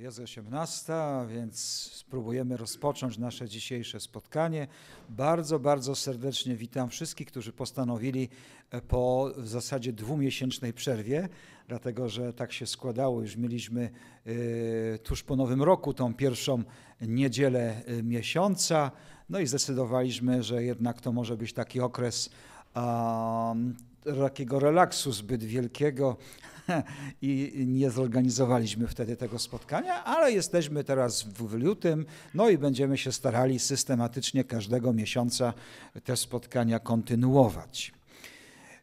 Jest 18, więc spróbujemy rozpocząć nasze dzisiejsze spotkanie. Bardzo, bardzo serdecznie witam wszystkich, którzy postanowili e, po w zasadzie dwumiesięcznej przerwie, dlatego że tak się składało, już mieliśmy e, tuż po nowym roku tą pierwszą niedzielę e, miesiąca, no i zdecydowaliśmy, że jednak to może być taki okres takiego relaksu zbyt wielkiego i nie zorganizowaliśmy wtedy tego spotkania, ale jesteśmy teraz w lutym, no i będziemy się starali systematycznie każdego miesiąca te spotkania kontynuować.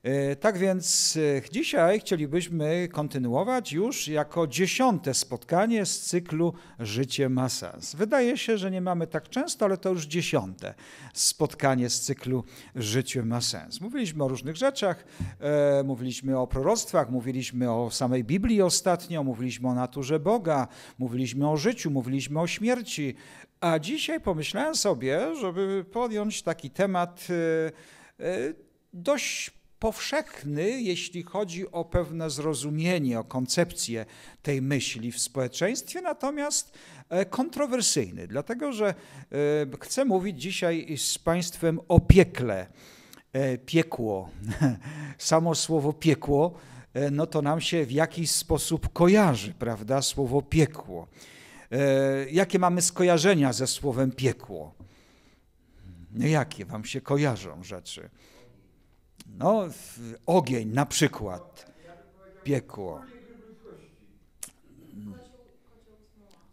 E, tak więc e, dzisiaj chcielibyśmy kontynuować już jako dziesiąte spotkanie z cyklu Życie ma sens. Wydaje się, że nie mamy tak często, ale to już dziesiąte spotkanie z cyklu Życie ma sens. Mówiliśmy o różnych rzeczach, e, mówiliśmy o proroctwach, mówiliśmy o samej Biblii ostatnio, mówiliśmy o naturze Boga, mówiliśmy o życiu, mówiliśmy o śmierci, a dzisiaj pomyślałem sobie, żeby podjąć taki temat dość powszechny, jeśli chodzi o pewne zrozumienie, o koncepcję tej myśli w społeczeństwie, natomiast e, kontrowersyjny, dlatego że e, chcę mówić dzisiaj z Państwem o piekle. E, piekło, samo słowo piekło, no to nam się w jakiś sposób kojarzy, prawda? Słowo piekło. Jakie mamy skojarzenia ze słowem piekło? No jakie wam się kojarzą rzeczy? No, ogień na przykład, piekło,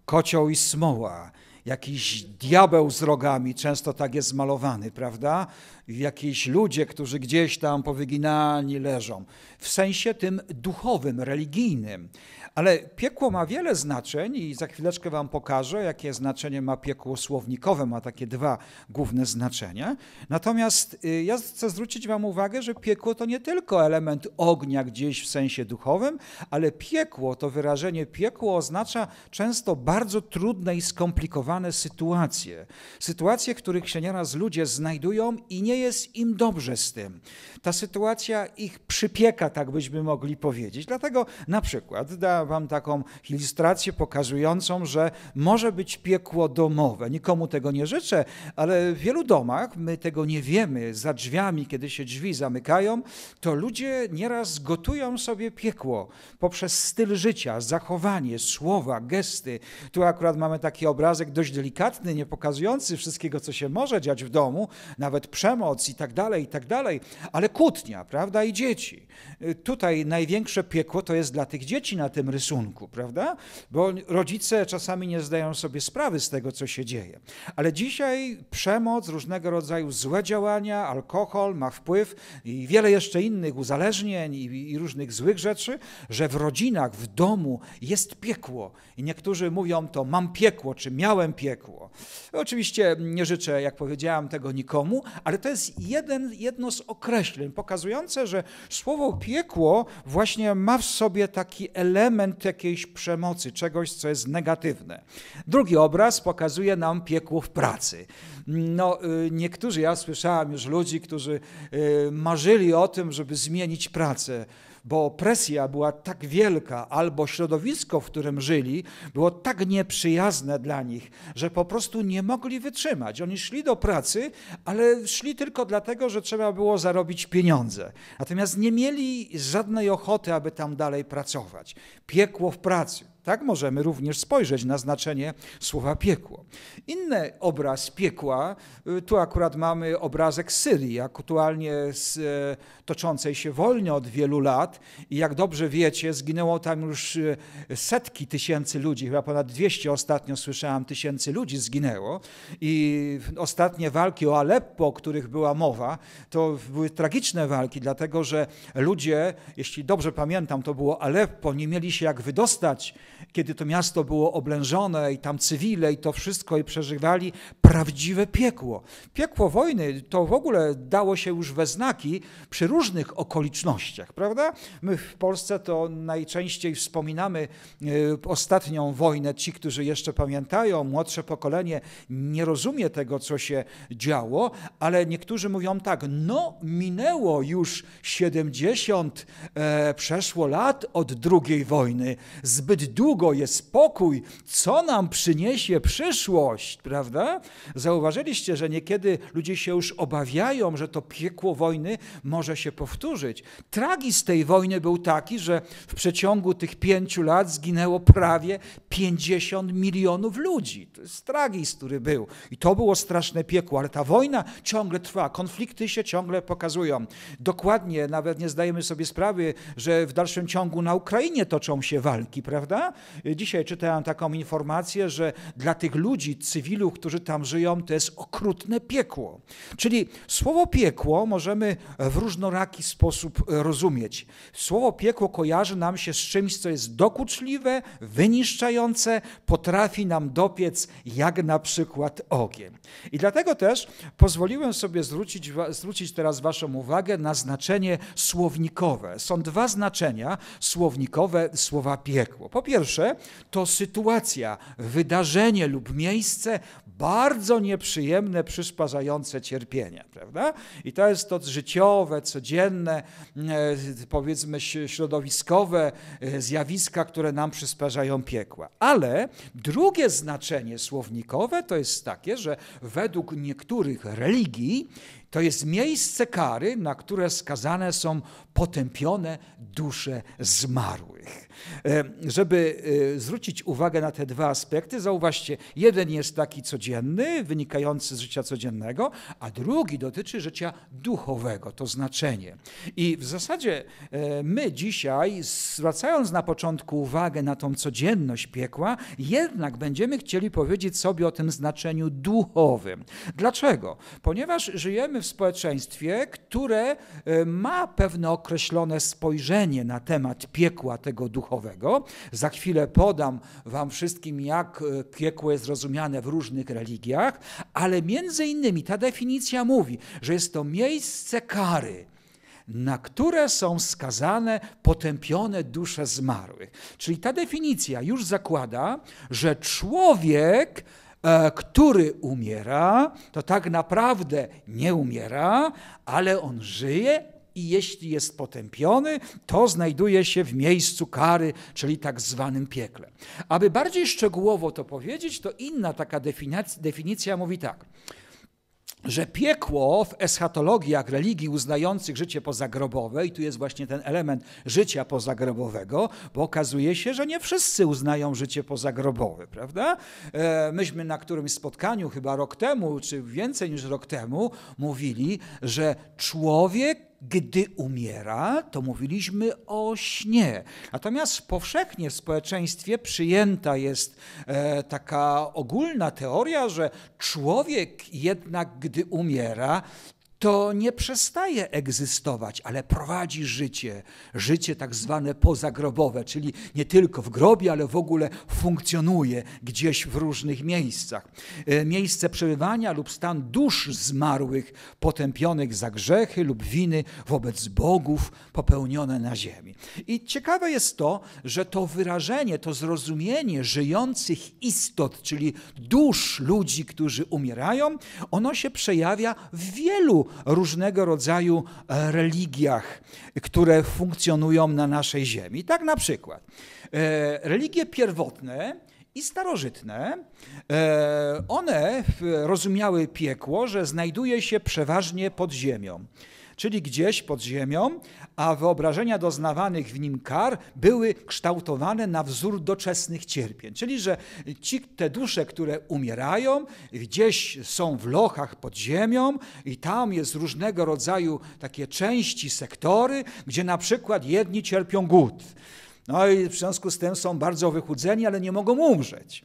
kocioł i smoła, jakiś diabeł z rogami, często tak jest malowany, prawda? jakiś ludzie, którzy gdzieś tam powyginani leżą, w sensie tym duchowym, religijnym. Ale piekło ma wiele znaczeń i za chwileczkę Wam pokażę, jakie znaczenie ma piekło słownikowe, ma takie dwa główne znaczenia. Natomiast y, ja chcę zwrócić Wam uwagę, że piekło to nie tylko element ognia gdzieś w sensie duchowym, ale piekło, to wyrażenie piekło oznacza często bardzo trudne i skomplikowane sytuacje. Sytuacje, w których się nieraz ludzie znajdują i nie nie jest im dobrze z tym. Ta sytuacja ich przypieka, tak byśmy mogli powiedzieć. Dlatego na przykład da wam taką ilustrację pokazującą, że może być piekło domowe. Nikomu tego nie życzę, ale w wielu domach, my tego nie wiemy, za drzwiami, kiedy się drzwi zamykają, to ludzie nieraz gotują sobie piekło poprzez styl życia, zachowanie, słowa, gesty. Tu akurat mamy taki obrazek dość delikatny, nie pokazujący wszystkiego, co się może dziać w domu, nawet przemoc, przemoc i tak dalej, i tak dalej, ale kłótnia, prawda, i dzieci. Y, tutaj największe piekło to jest dla tych dzieci na tym rysunku, prawda, bo rodzice czasami nie zdają sobie sprawy z tego, co się dzieje. Ale dzisiaj przemoc, różnego rodzaju złe działania, alkohol ma wpływ i wiele jeszcze innych uzależnień i, i różnych złych rzeczy, że w rodzinach, w domu jest piekło. I niektórzy mówią to mam piekło, czy miałem piekło. Oczywiście nie życzę, jak powiedziałem, tego nikomu, ale to jest jest jeden, jedno z określeń pokazujące, że słowo piekło właśnie ma w sobie taki element jakiejś przemocy, czegoś, co jest negatywne. Drugi obraz pokazuje nam piekło w pracy. No, y, niektórzy, ja słyszałem już ludzi, którzy y, marzyli o tym, żeby zmienić pracę bo presja była tak wielka, albo środowisko, w którym żyli, było tak nieprzyjazne dla nich, że po prostu nie mogli wytrzymać. Oni szli do pracy, ale szli tylko dlatego, że trzeba było zarobić pieniądze. Natomiast nie mieli żadnej ochoty, aby tam dalej pracować. Piekło w pracy. Tak możemy również spojrzeć na znaczenie słowa piekło. Inny obraz piekła, y, tu akurat mamy obrazek Syrii, aktualnie e, toczącej się wojny od wielu lat i jak dobrze wiecie, zginęło tam już e, setki tysięcy ludzi, chyba ponad 200 ostatnio słyszałam tysięcy ludzi zginęło i ostatnie walki o Aleppo, o których była mowa, to były tragiczne walki, dlatego że ludzie, jeśli dobrze pamiętam, to było Aleppo, nie mieli się jak wydostać kiedy to miasto było oblężone i tam cywile i to wszystko i przeżywali prawdziwe piekło. Piekło wojny to w ogóle dało się już we znaki przy różnych okolicznościach, prawda? My w Polsce to najczęściej wspominamy e, ostatnią wojnę. Ci, którzy jeszcze pamiętają, młodsze pokolenie nie rozumie tego, co się działo, ale niektórzy mówią tak, no minęło już 70, e, przeszło lat od II wojny, zbyt dużo długo jest spokój, co nam przyniesie przyszłość, prawda? Zauważyliście, że niekiedy ludzie się już obawiają, że to piekło wojny może się powtórzyć. Tragizm tej wojny był taki, że w przeciągu tych pięciu lat zginęło prawie 50 milionów ludzi. To jest tragizm, który był. I to było straszne piekło, ale ta wojna ciągle trwa, konflikty się ciągle pokazują. Dokładnie, nawet nie zdajemy sobie sprawy, że w dalszym ciągu na Ukrainie toczą się walki, prawda? Dzisiaj czytałem taką informację, że dla tych ludzi, cywilów, którzy tam żyją, to jest okrutne piekło. Czyli słowo piekło możemy w różnoraki sposób rozumieć. Słowo piekło kojarzy nam się z czymś, co jest dokuczliwe, wyniszczające, potrafi nam dopiec jak na przykład ogień. I dlatego też pozwoliłem sobie zwrócić, zwrócić teraz Waszą uwagę na znaczenie słownikowe. Są dwa znaczenia słownikowe słowa piekło. Po pierwsze, pierwsze to sytuacja, wydarzenie lub miejsce bardzo nieprzyjemne, przysparzające cierpienie, prawda? I to jest to życiowe, codzienne, e, powiedzmy środowiskowe e, zjawiska, które nam przysparzają piekła. Ale drugie znaczenie słownikowe to jest takie, że według niektórych religii to jest miejsce kary, na które skazane są potępione dusze zmarłych. E, żeby e, zwrócić uwagę na te dwa aspekty, zauważcie, jeden jest taki codzienny, wynikający z życia codziennego, a drugi dotyczy życia duchowego, to znaczenie. I w zasadzie e, my dzisiaj, zwracając na początku uwagę na tą codzienność piekła, jednak będziemy chcieli powiedzieć sobie o tym znaczeniu duchowym. Dlaczego? Ponieważ żyjemy w społeczeństwie, które ma pewne określone określone spojrzenie na temat piekła tego duchowego. Za chwilę podam Wam wszystkim, jak e, piekło jest rozumiane w różnych religiach, ale między innymi ta definicja mówi, że jest to miejsce kary na które są skazane potępione dusze zmarłych. Czyli ta definicja już zakłada, że człowiek, e, który umiera, to tak naprawdę nie umiera, ale on żyje, i jeśli jest potępiony, to znajduje się w miejscu kary, czyli tak zwanym piekle. Aby bardziej szczegółowo to powiedzieć, to inna taka definicja, definicja mówi tak że piekło w eschatologiach religii uznających życie pozagrobowe, i tu jest właśnie ten element życia pozagrobowego, bo okazuje się, że nie wszyscy uznają życie pozagrobowe, prawda? E, myśmy na którymś spotkaniu, chyba rok temu, czy więcej niż rok temu, mówili, że człowiek gdy umiera, to mówiliśmy o śnie. Natomiast powszechnie w społeczeństwie przyjęta jest e, taka ogólna teoria, że człowiek jednak, gdy umiera, to nie przestaje egzystować, ale prowadzi życie, życie tak zwane pozagrobowe, czyli nie tylko w grobie, ale w ogóle funkcjonuje gdzieś w różnych miejscach. E, miejsce przebywania lub stan dusz zmarłych, potępionych za grzechy lub winy wobec bogów popełnione na ziemi. I ciekawe jest to, że to wyrażenie, to zrozumienie żyjących istot, czyli dusz ludzi, którzy umierają, ono się przejawia w wielu różnego rodzaju e, religiach, które funkcjonują na naszej ziemi. Tak na przykład e, religie pierwotne i starożytne, e, one rozumiały piekło, że znajduje się przeważnie pod ziemią czyli gdzieś pod ziemią, a wyobrażenia doznawanych w nim kar były kształtowane na wzór doczesnych cierpień. Czyli, że ci, te dusze, które umierają, gdzieś są w lochach pod ziemią i tam jest różnego rodzaju takie części, sektory, gdzie na przykład jedni cierpią głód. No i w związku z tym są bardzo wychudzeni, ale nie mogą umrzeć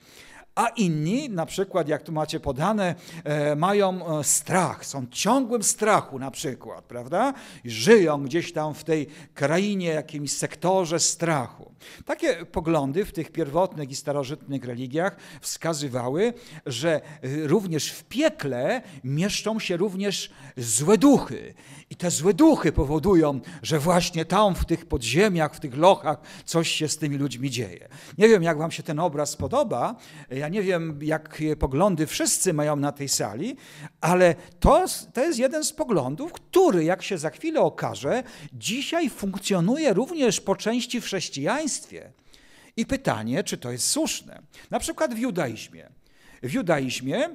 a inni, na przykład jak tu macie podane, e, mają e, strach, są w ciągłym strachu na przykład, prawda? Żyją gdzieś tam w tej krainie, jakimś sektorze strachu. Takie poglądy w tych pierwotnych i starożytnych religiach wskazywały, że również w piekle mieszczą się również złe duchy. I te złe duchy powodują, że właśnie tam, w tych podziemiach, w tych lochach coś się z tymi ludźmi dzieje. Nie wiem, jak wam się ten obraz podoba. Ja nie wiem, jakie poglądy wszyscy mają na tej sali, ale to, to jest jeden z poglądów, który, jak się za chwilę okaże, dzisiaj funkcjonuje również po części w chrześcijaństwie i pytanie, czy to jest słuszne. Na przykład w judaizmie. W judaizmie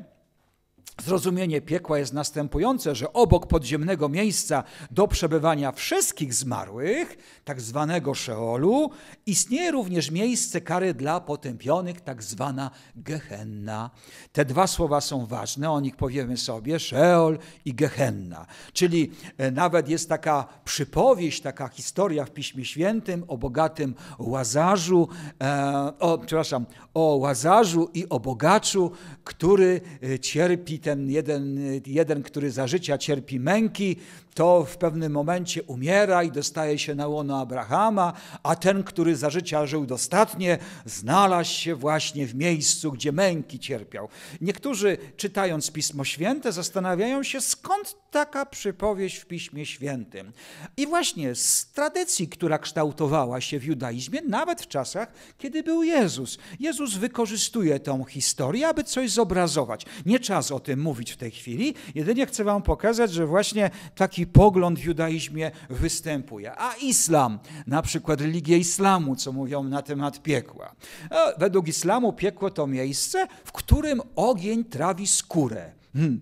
Zrozumienie piekła jest następujące, że obok podziemnego miejsca do przebywania wszystkich zmarłych, tak zwanego Szeolu, istnieje również miejsce kary dla potępionych, tak zwana Gehenna. Te dwa słowa są ważne, o nich powiemy sobie, Szeol i Gehenna. Czyli e, nawet jest taka przypowieść, taka historia w Piśmie Świętym o bogatym łazarzu, e, o, przepraszam, o łazarzu i o bogaczu, który e, cierpi męki, ten jeden, jeden, który za życia cierpi męki, to w pewnym momencie umiera i dostaje się na łono Abrahama, a ten, który za życia żył dostatnie, znalazł się właśnie w miejscu, gdzie męki cierpiał. Niektórzy czytając Pismo Święte zastanawiają się, skąd taka przypowieść w Piśmie Świętym. I właśnie z tradycji, która kształtowała się w judaizmie, nawet w czasach, kiedy był Jezus. Jezus wykorzystuje tą historię, aby coś zobrazować. Nie czas od tym mówić w tej chwili, jedynie chcę wam pokazać, że właśnie taki pogląd w judaizmie występuje. A islam, na przykład religia islamu, co mówią na temat piekła. E, według islamu piekło to miejsce, w którym ogień trawi skórę. Hmm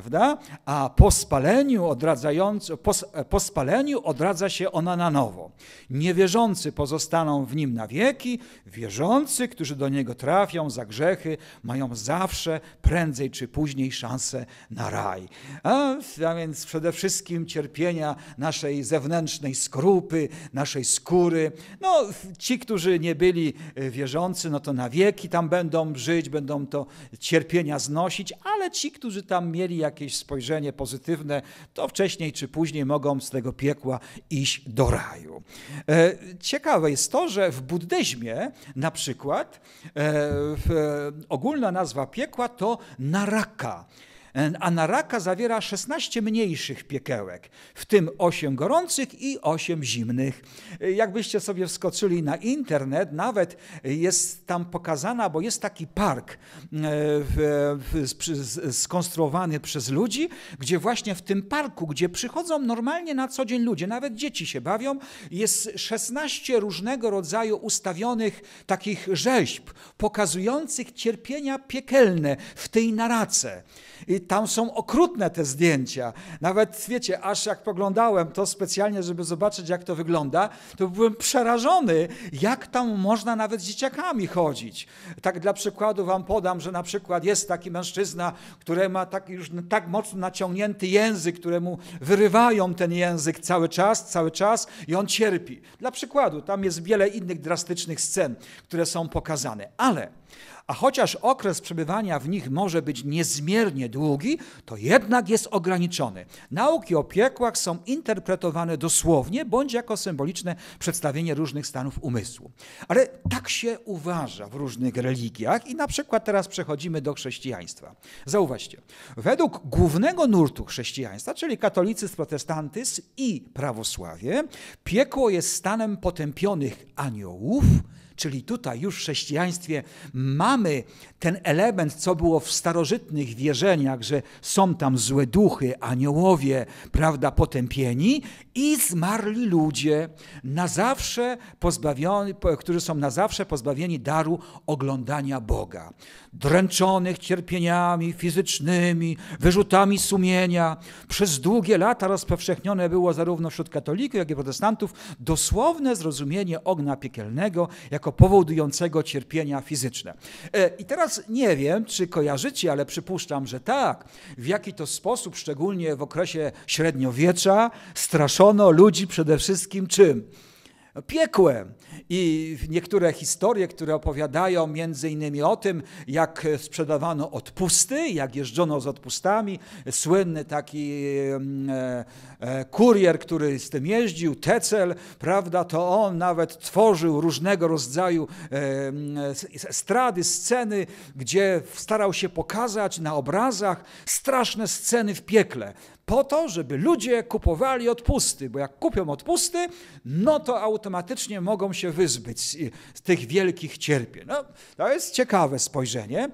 prawda? A po spaleniu, odradzający, po, e, po spaleniu odradza się ona na nowo. Niewierzący pozostaną w nim na wieki, wierzący, którzy do niego trafią za grzechy, mają zawsze, prędzej czy później, szansę na raj. A, a więc przede wszystkim cierpienia naszej zewnętrznej skrupy, naszej skóry. No, ci, którzy nie byli e, wierzący, no to na wieki tam będą żyć, będą to cierpienia znosić, ale ci, którzy tam mieli jakieś spojrzenie pozytywne, to wcześniej czy później mogą z tego piekła iść do raju. E, ciekawe jest to, że w buddyzmie na przykład e, e, ogólna nazwa piekła to naraka. Anaraka zawiera 16 mniejszych piekełek, w tym 8 gorących i 8 zimnych. Jakbyście sobie wskoczyli na internet, nawet jest tam pokazana, bo jest taki park e, w, w, skonstruowany przez ludzi, gdzie właśnie w tym parku, gdzie przychodzą normalnie na co dzień ludzie, nawet dzieci się bawią, jest 16 różnego rodzaju ustawionych takich rzeźb, pokazujących cierpienia piekielne w tej narace tam są okrutne te zdjęcia. Nawet, wiecie, aż jak poglądałem to specjalnie, żeby zobaczyć, jak to wygląda, to byłem przerażony, jak tam można nawet z dzieciakami chodzić. Tak dla przykładu wam podam, że na przykład jest taki mężczyzna, który ma tak, już tak mocno naciągnięty język, któremu wyrywają ten język cały czas, cały czas i on cierpi. Dla przykładu, tam jest wiele innych drastycznych scen, które są pokazane. Ale a chociaż okres przebywania w nich może być niezmiernie długi, to jednak jest ograniczony. Nauki o piekłach są interpretowane dosłownie bądź jako symboliczne przedstawienie różnych stanów umysłu. Ale tak się uważa w różnych religiach i na przykład teraz przechodzimy do chrześcijaństwa. Zauważcie, według głównego nurtu chrześcijaństwa, czyli katolicyzm, protestantyzm i prawosławie, piekło jest stanem potępionych aniołów, Czyli tutaj już w chrześcijaństwie mamy ten element, co było w starożytnych wierzeniach, że są tam złe duchy, aniołowie, prawda, potępieni i zmarli ludzie, na zawsze pozbawieni, którzy są na zawsze pozbawieni daru oglądania Boga, dręczonych cierpieniami fizycznymi, wyrzutami sumienia. Przez długie lata rozpowszechnione było zarówno wśród katolików, jak i protestantów dosłowne zrozumienie ogna piekielnego jako jako powodującego cierpienia fizyczne. E, I teraz nie wiem, czy kojarzycie, ale przypuszczam, że tak, w jaki to sposób, szczególnie w okresie średniowiecza, straszono ludzi przede wszystkim czym? piekłem. I niektóre historie, które opowiadają między innymi o tym, jak sprzedawano odpusty, jak jeżdżono z odpustami, słynny taki e, E, kurier, który z tym jeździł, Tecel, prawda, to on nawet tworzył różnego rodzaju e, strady, sceny, gdzie starał się pokazać na obrazach straszne sceny w piekle. Po to, żeby ludzie kupowali odpusty, bo jak kupią odpusty, no to automatycznie mogą się wyzbyć z, z tych wielkich cierpień. No, to jest ciekawe spojrzenie. E,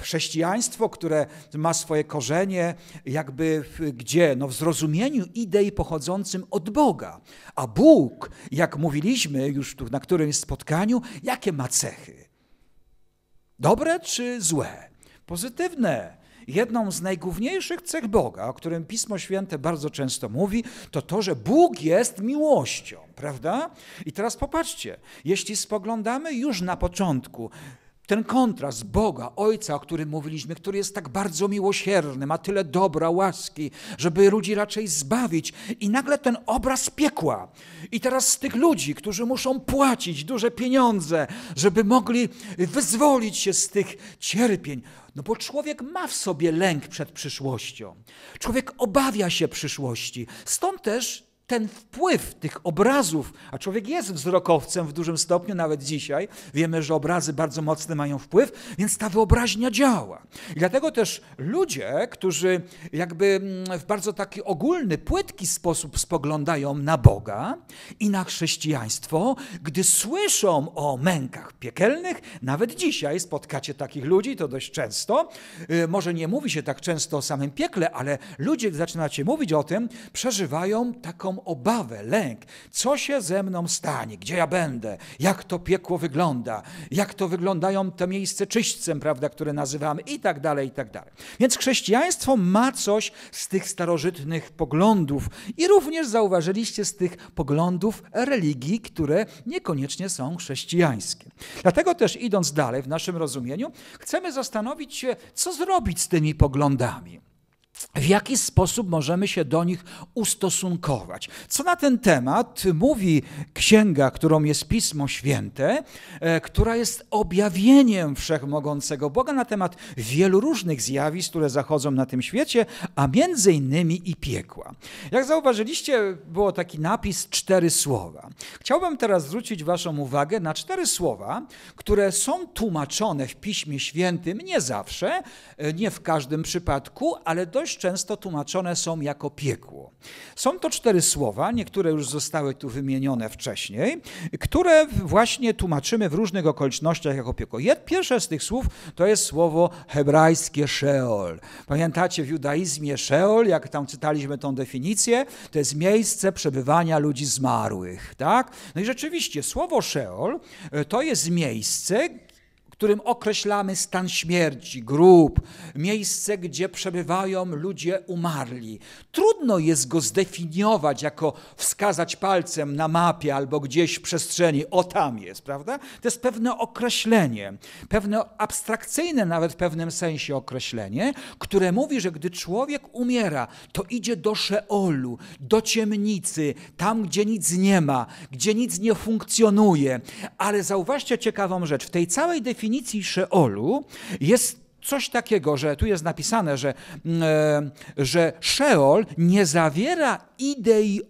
chrześcijaństwo, które ma swoje korzenie, jakby w, gdzie? No, w zrozumieniu rozumieniu idei pochodzącym od Boga. A Bóg, jak mówiliśmy już tu na którymś spotkaniu, jakie ma cechy? Dobre czy złe? Pozytywne. Jedną z najgłówniejszych cech Boga, o którym Pismo Święte bardzo często mówi, to to, że Bóg jest miłością, prawda? I teraz popatrzcie, jeśli spoglądamy już na początku, ten kontrast Boga, Ojca, o którym mówiliśmy, który jest tak bardzo miłosierny, ma tyle dobra, łaski, żeby ludzi raczej zbawić, i nagle ten obraz piekła. I teraz z tych ludzi, którzy muszą płacić duże pieniądze, żeby mogli wyzwolić się z tych cierpień, no bo człowiek ma w sobie lęk przed przyszłością. Człowiek obawia się przyszłości. Stąd też ten wpływ tych obrazów, a człowiek jest wzrokowcem w dużym stopniu, nawet dzisiaj, wiemy, że obrazy bardzo mocne mają wpływ, więc ta wyobraźnia działa. I dlatego też ludzie, którzy jakby mm, w bardzo taki ogólny, płytki sposób spoglądają na Boga i na chrześcijaństwo, gdy słyszą o mękach piekielnych, nawet dzisiaj spotkacie takich ludzi, to dość często, y, może nie mówi się tak często o samym piekle, ale ludzie, gdy zaczynacie mówić o tym, przeżywają taką obawę, lęk. Co się ze mną stanie? Gdzie ja będę? Jak to piekło wygląda? Jak to wyglądają te miejsce czyśćcem, prawda, które nazywamy? I tak dalej, i tak dalej. Więc chrześcijaństwo ma coś z tych starożytnych poglądów i również zauważyliście z tych poglądów religii, które niekoniecznie są chrześcijańskie. Dlatego też idąc dalej w naszym rozumieniu, chcemy zastanowić się, co zrobić z tymi poglądami w jaki sposób możemy się do nich ustosunkować. Co na ten temat mówi księga, którą jest Pismo Święte, e, która jest objawieniem wszechmogącego Boga na temat wielu różnych zjawisk, które zachodzą na tym świecie, a między innymi i piekła. Jak zauważyliście, było taki napis cztery słowa. Chciałbym teraz zwrócić waszą uwagę na cztery słowa, które są tłumaczone w Piśmie Świętym nie zawsze, e, nie w każdym przypadku, ale dość często tłumaczone są jako piekło. Są to cztery słowa, niektóre już zostały tu wymienione wcześniej, które właśnie tłumaczymy w różnych okolicznościach jako piekło. Pierwsze z tych słów to jest słowo hebrajskie Sheol. Pamiętacie w judaizmie Sheol, jak tam czytaliśmy tą definicję, to jest miejsce przebywania ludzi zmarłych, tak? No i rzeczywiście słowo Sheol e, to jest miejsce, którym określamy stan śmierci, grób, miejsce, gdzie przebywają ludzie umarli. Trudno jest go zdefiniować, jako wskazać palcem na mapie albo gdzieś w przestrzeni, o tam jest, prawda? To jest pewne określenie, pewne abstrakcyjne nawet w pewnym sensie określenie, które mówi, że gdy człowiek umiera, to idzie do Szeolu, do ciemnicy, tam gdzie nic nie ma, gdzie nic nie funkcjonuje. Ale zauważcie ciekawą rzecz, w tej całej definicji definicji Szeolu jest coś takiego, że tu jest napisane, że, mm, e, że Szeol nie zawiera idei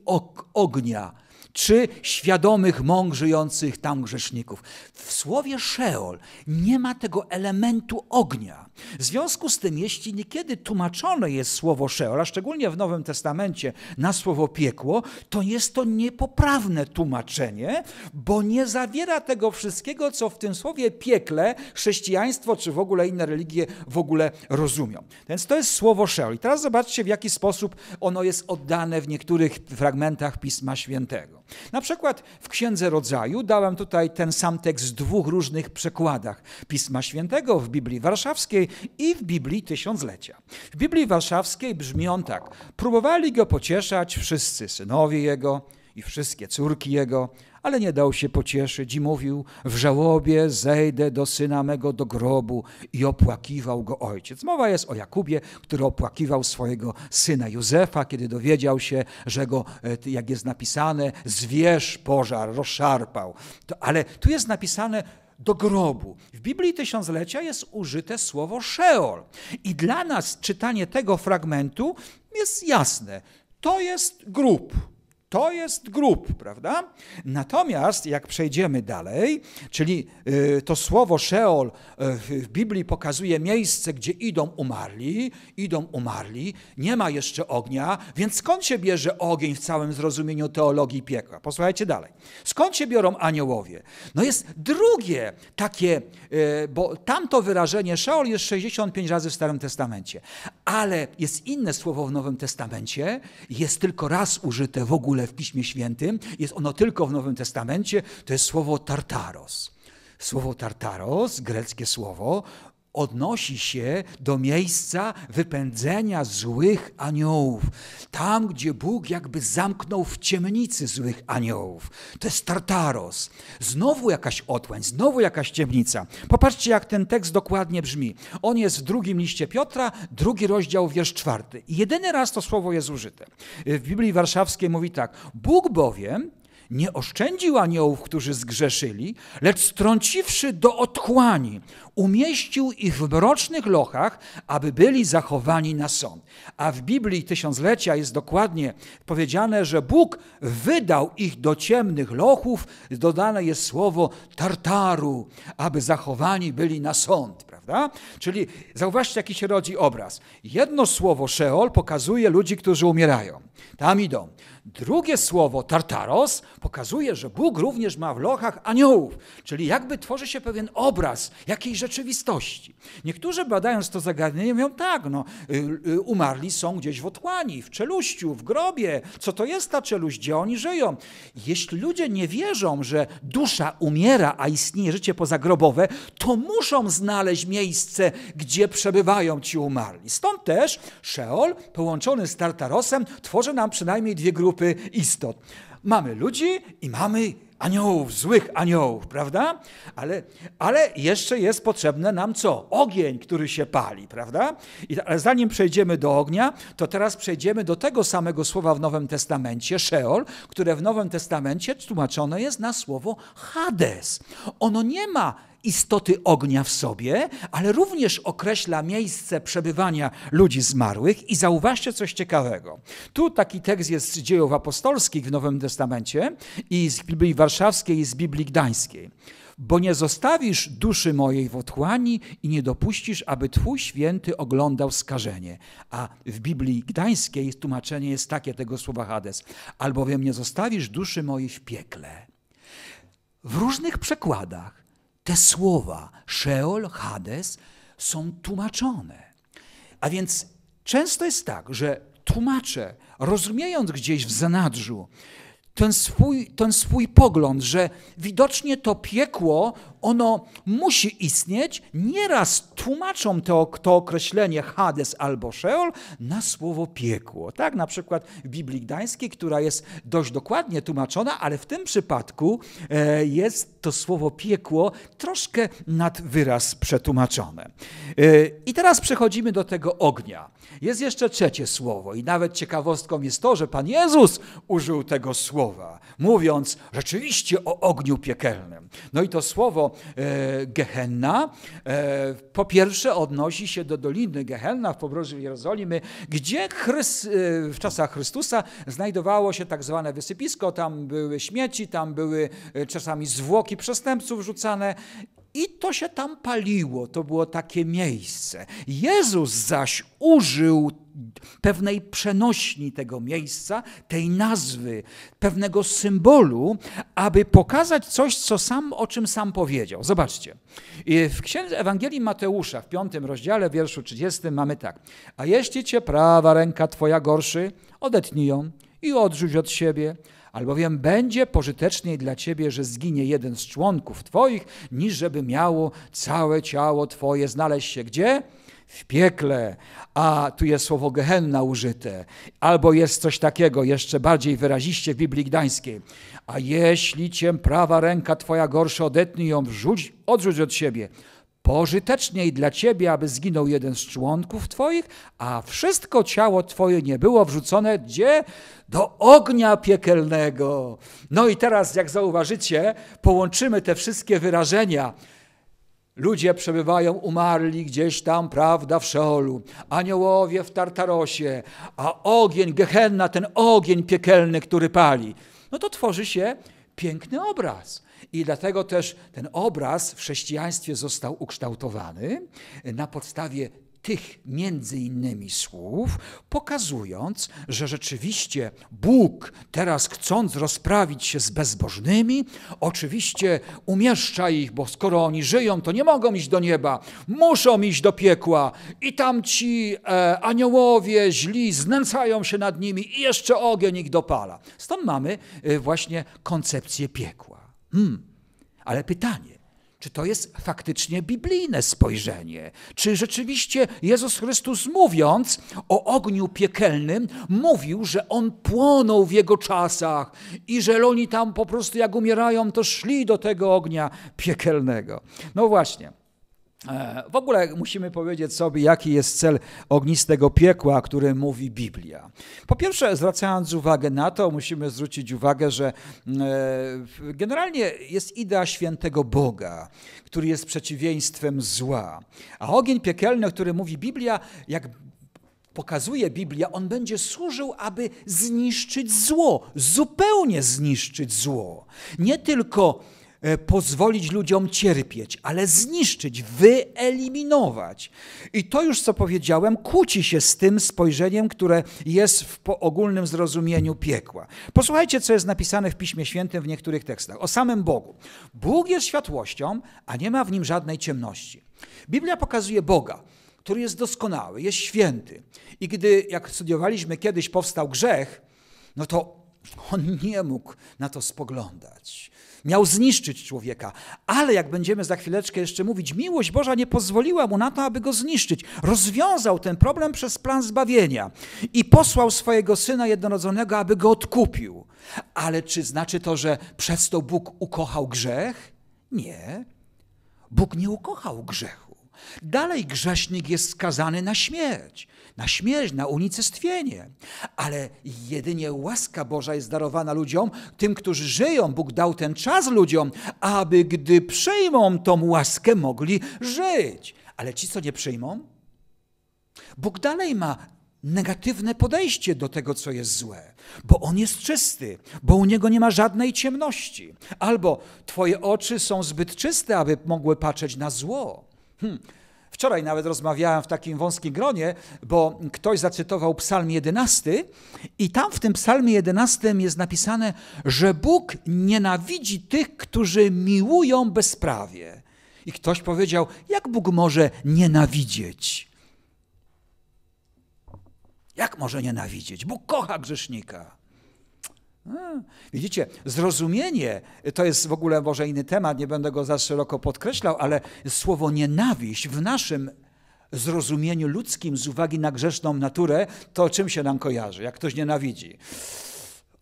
ognia czy świadomych mąk żyjących tam grzeszników. W słowie Szeol nie ma tego elementu ognia. W związku z tym, jeśli niekiedy tłumaczone jest słowo Szeol, a szczególnie w Nowym Testamencie na słowo piekło, to jest to niepoprawne tłumaczenie, bo nie zawiera tego wszystkiego, co w tym słowie piekle chrześcijaństwo czy w ogóle inne religie w ogóle rozumią. Więc to jest słowo Szeol. I teraz zobaczcie, w jaki sposób ono jest oddane w niektórych fragmentach Pisma Świętego. Na przykład w Księdze Rodzaju dałem tutaj ten sam tekst w dwóch różnych przekładach Pisma Świętego w Biblii Warszawskiej i w Biblii Tysiąclecia. W Biblii Warszawskiej brzmi on tak: Próbowali go pocieszać wszyscy synowie jego i wszystkie córki jego, ale nie dał się pocieszyć i mówił: W żałobie zejdę do syna mego do grobu i opłakiwał go ojciec. Mowa jest o Jakubie, który opłakiwał swojego syna Józefa, kiedy dowiedział się, że go, e, jak jest napisane, zwierz pożar, rozszarpał. To, ale tu jest napisane, do grobu. W Biblii Tysiąclecia jest użyte słowo Szeol. I dla nas czytanie tego fragmentu jest jasne. To jest grób. To jest grób, prawda? Natomiast jak przejdziemy dalej, czyli y, to słowo Sheol y, w Biblii pokazuje miejsce, gdzie idą umarli, idą umarli, nie ma jeszcze ognia, więc skąd się bierze ogień w całym zrozumieniu teologii piekła? Posłuchajcie dalej. Skąd się biorą aniołowie? No jest drugie takie, y, bo tamto wyrażenie Sheol jest 65 razy w Starym Testamencie, ale jest inne słowo w Nowym Testamencie, jest tylko raz użyte w ogóle ogóle w Piśmie Świętym, jest ono tylko w Nowym Testamencie, to jest słowo tartaros. Słowo tartaros, greckie słowo, odnosi się do miejsca wypędzenia złych aniołów. Tam, gdzie Bóg jakby zamknął w ciemnicy złych aniołów. To jest Tartaros. Znowu jakaś otchłań, znowu jakaś ciemnica. Popatrzcie, jak ten tekst dokładnie brzmi. On jest w drugim liście Piotra, drugi rozdział, wiersz czwarty. I jedyny raz to słowo jest użyte. W Biblii Warszawskiej mówi tak. Bóg bowiem nie oszczędził aniołów, którzy zgrzeszyli, lecz strąciwszy do otchłani, umieścił ich w mrocznych lochach, aby byli zachowani na sąd. A w Biblii Tysiąclecia jest dokładnie powiedziane, że Bóg wydał ich do ciemnych lochów, dodane jest słowo tartaru, aby zachowani byli na sąd. Prawda? Czyli zauważcie, jaki się rodzi obraz. Jedno słowo Szeol pokazuje ludzi, którzy umierają. Tam idą. Drugie słowo, tartaros, pokazuje, że Bóg również ma w lochach aniołów, czyli jakby tworzy się pewien obraz jakiejś rzeczywistości. Niektórzy badając to zagadnienie mówią tak, no, y, y, umarli są gdzieś w otchłani, w czeluściu, w grobie. Co to jest ta czeluść, gdzie oni żyją? Jeśli ludzie nie wierzą, że dusza umiera, a istnieje życie pozagrobowe, to muszą znaleźć miejsce, gdzie przebywają ci umarli. Stąd też Szeol połączony z tartarosem tworzy nam przynajmniej dwie grupy grupy istot. Mamy ludzi i mamy aniołów, złych aniołów, prawda? Ale, ale jeszcze jest potrzebne nam co? Ogień, który się pali, prawda? I, ale zanim przejdziemy do ognia, to teraz przejdziemy do tego samego słowa w Nowym Testamencie, Sheol, które w Nowym Testamencie tłumaczone jest na słowo Hades. Ono nie ma istoty ognia w sobie, ale również określa miejsce przebywania ludzi zmarłych. I zauważcie coś ciekawego. Tu taki tekst jest z dziejów apostolskich w Nowym Testamencie i z Biblii Warszawskiej i z Biblii Gdańskiej bo nie zostawisz duszy mojej w otchłani i nie dopuścisz, aby Twój święty oglądał skażenie. A w Biblii Gdańskiej tłumaczenie jest takie tego słowa Hades, albowiem nie zostawisz duszy mojej w piekle. W różnych przekładach te słowa Sheol, Hades są tłumaczone. A więc często jest tak, że tłumaczę, rozumiejąc gdzieś w zanadrzu ten swój, ten swój pogląd, że widocznie to piekło ono musi istnieć. Nieraz tłumaczą to, to określenie Hades albo Sheol na słowo piekło. Tak, na przykład w Biblii Gdańskiej, która jest dość dokładnie tłumaczona, ale w tym przypadku e, jest to słowo piekło troszkę nad wyraz przetłumaczone. E, I teraz przechodzimy do tego ognia. Jest jeszcze trzecie słowo i nawet ciekawostką jest to, że Pan Jezus użył tego słowa, mówiąc rzeczywiście o ogniu piekielnym. No i to słowo E, Gehenna e, po pierwsze odnosi się do Doliny Gehenna w pobliżu Jerozolimy, gdzie e, w czasach Chrystusa znajdowało się tak zwane wysypisko, tam były śmieci, tam były czasami zwłoki przestępców rzucane i to się tam paliło, to było takie miejsce. Jezus zaś użył pewnej przenośni tego miejsca, tej nazwy, pewnego symbolu, aby pokazać coś, co sam, o czym sam powiedział. Zobaczcie. W księdze Ewangelii Mateusza, w piątym rozdziale, wierszu 30 mamy tak. A jeśli cię prawa ręka twoja gorszy, odetnij ją i odrzuć od siebie – Albowiem będzie pożyteczniej dla ciebie, że zginie jeden z członków twoich, niż żeby miało całe ciało twoje znaleźć się gdzie? w piekle, a tu jest słowo gehenna użyte, albo jest coś takiego jeszcze bardziej wyraziście w Biblii Gdańskiej. A jeśli cię prawa ręka twoja gorsza odetnij ją, wrzuć, odrzuć od siebie pożyteczniej dla ciebie, aby zginął jeden z członków twoich, a wszystko ciało twoje nie było wrzucone gdzie? Do ognia piekielnego. No i teraz, jak zauważycie, połączymy te wszystkie wyrażenia. Ludzie przebywają umarli gdzieś tam, prawda, w Szeolu, aniołowie w Tartarosie, a ogień, Gehenna, ten ogień piekielny, który pali. No to tworzy się piękny obraz. I dlatego też ten obraz w chrześcijaństwie został ukształtowany na podstawie tych między innymi słów, pokazując, że rzeczywiście Bóg, teraz chcąc rozprawić się z bezbożnymi, oczywiście umieszcza ich, bo skoro oni żyją, to nie mogą iść do nieba, muszą iść do piekła i tam ci e, aniołowie źli znęcają się nad nimi i jeszcze ogień ich dopala. Stąd mamy e, właśnie koncepcję piekła. Hmm. Ale pytanie, czy to jest faktycznie biblijne spojrzenie? Czy rzeczywiście Jezus Chrystus, mówiąc o ogniu piekielnym, mówił, że on płonął w jego czasach i że oni tam po prostu jak umierają, to szli do tego ognia piekielnego? No właśnie. E, w ogóle musimy powiedzieć sobie, jaki jest cel ognistego piekła, o którym mówi Biblia. Po pierwsze, zwracając uwagę na to, musimy zwrócić uwagę, że e, generalnie jest idea świętego Boga, który jest przeciwieństwem zła. A ogień piekielny, o którym mówi Biblia, jak pokazuje Biblia, on będzie służył, aby zniszczyć zło, zupełnie zniszczyć zło. Nie tylko E, pozwolić ludziom cierpieć, ale zniszczyć, wyeliminować. I to już, co powiedziałem, kłóci się z tym spojrzeniem, które jest w ogólnym zrozumieniu piekła. Posłuchajcie, co jest napisane w Piśmie Świętym w niektórych tekstach o samym Bogu. Bóg jest światłością, a nie ma w nim żadnej ciemności. Biblia pokazuje Boga, który jest doskonały, jest święty. I gdy, jak studiowaliśmy kiedyś, powstał grzech, no to on nie mógł na to spoglądać miał zniszczyć człowieka. Ale jak będziemy za chwileczkę jeszcze mówić, miłość Boża nie pozwoliła mu na to, aby go zniszczyć. Rozwiązał ten problem przez plan zbawienia i posłał swojego syna jednorodzonego, aby go odkupił. Ale czy znaczy to, że przez to Bóg ukochał grzech? Nie. Bóg nie ukochał grzechu. Dalej grzesznik jest skazany na śmierć, na śmierć, na unicestwienie. Ale jedynie łaska Boża jest darowana ludziom, tym, którzy żyją. Bóg dał ten czas ludziom, aby gdy przyjmą tą łaskę, mogli żyć. Ale ci, co nie przyjmą, Bóg dalej ma negatywne podejście do tego, co jest złe, bo on jest czysty, bo u niego nie ma żadnej ciemności. Albo twoje oczy są zbyt czyste, aby mogły patrzeć na zło. Hmm. Wczoraj nawet rozmawiałem w takim wąskim gronie, bo ktoś zacytował Psalm 11 i tam w tym Psalmie 11 jest napisane, że Bóg nienawidzi tych, którzy miłują bezprawie. I ktoś powiedział, jak Bóg może nienawidzieć? Jak może nienawidzieć? Bóg kocha grzesznika. Widzicie, zrozumienie to jest w ogóle może inny temat, nie będę go za szeroko podkreślał, ale słowo nienawiść w naszym zrozumieniu ludzkim z uwagi na grzeszną naturę, to czym się nam kojarzy, jak ktoś nienawidzi?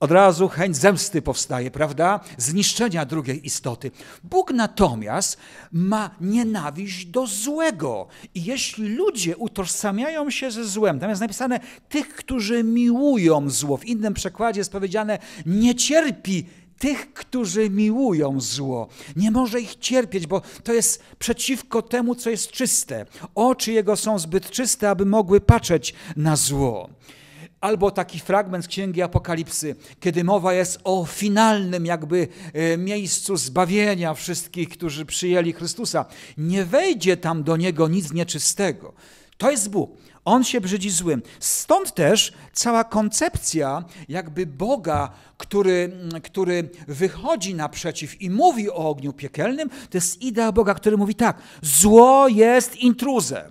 od razu chęć zemsty powstaje, prawda? Zniszczenia drugiej istoty. Bóg natomiast ma nienawiść do złego. I jeśli ludzie utożsamiają się ze złem, tam jest napisane tych, którzy miłują zło. W innym przekładzie jest powiedziane nie cierpi tych, którzy miłują zło. Nie może ich cierpieć, bo to jest przeciwko temu, co jest czyste. Oczy jego są zbyt czyste, aby mogły patrzeć na zło. Albo taki fragment z Księgi Apokalipsy, kiedy mowa jest o finalnym jakby e, miejscu zbawienia wszystkich, którzy przyjęli Chrystusa. Nie wejdzie tam do Niego nic nieczystego. To jest Bóg. On się brzydzi złym. Stąd też cała koncepcja jakby Boga, który, który wychodzi naprzeciw i mówi o ogniu piekielnym, to jest idea Boga, który mówi tak, zło jest intruzem.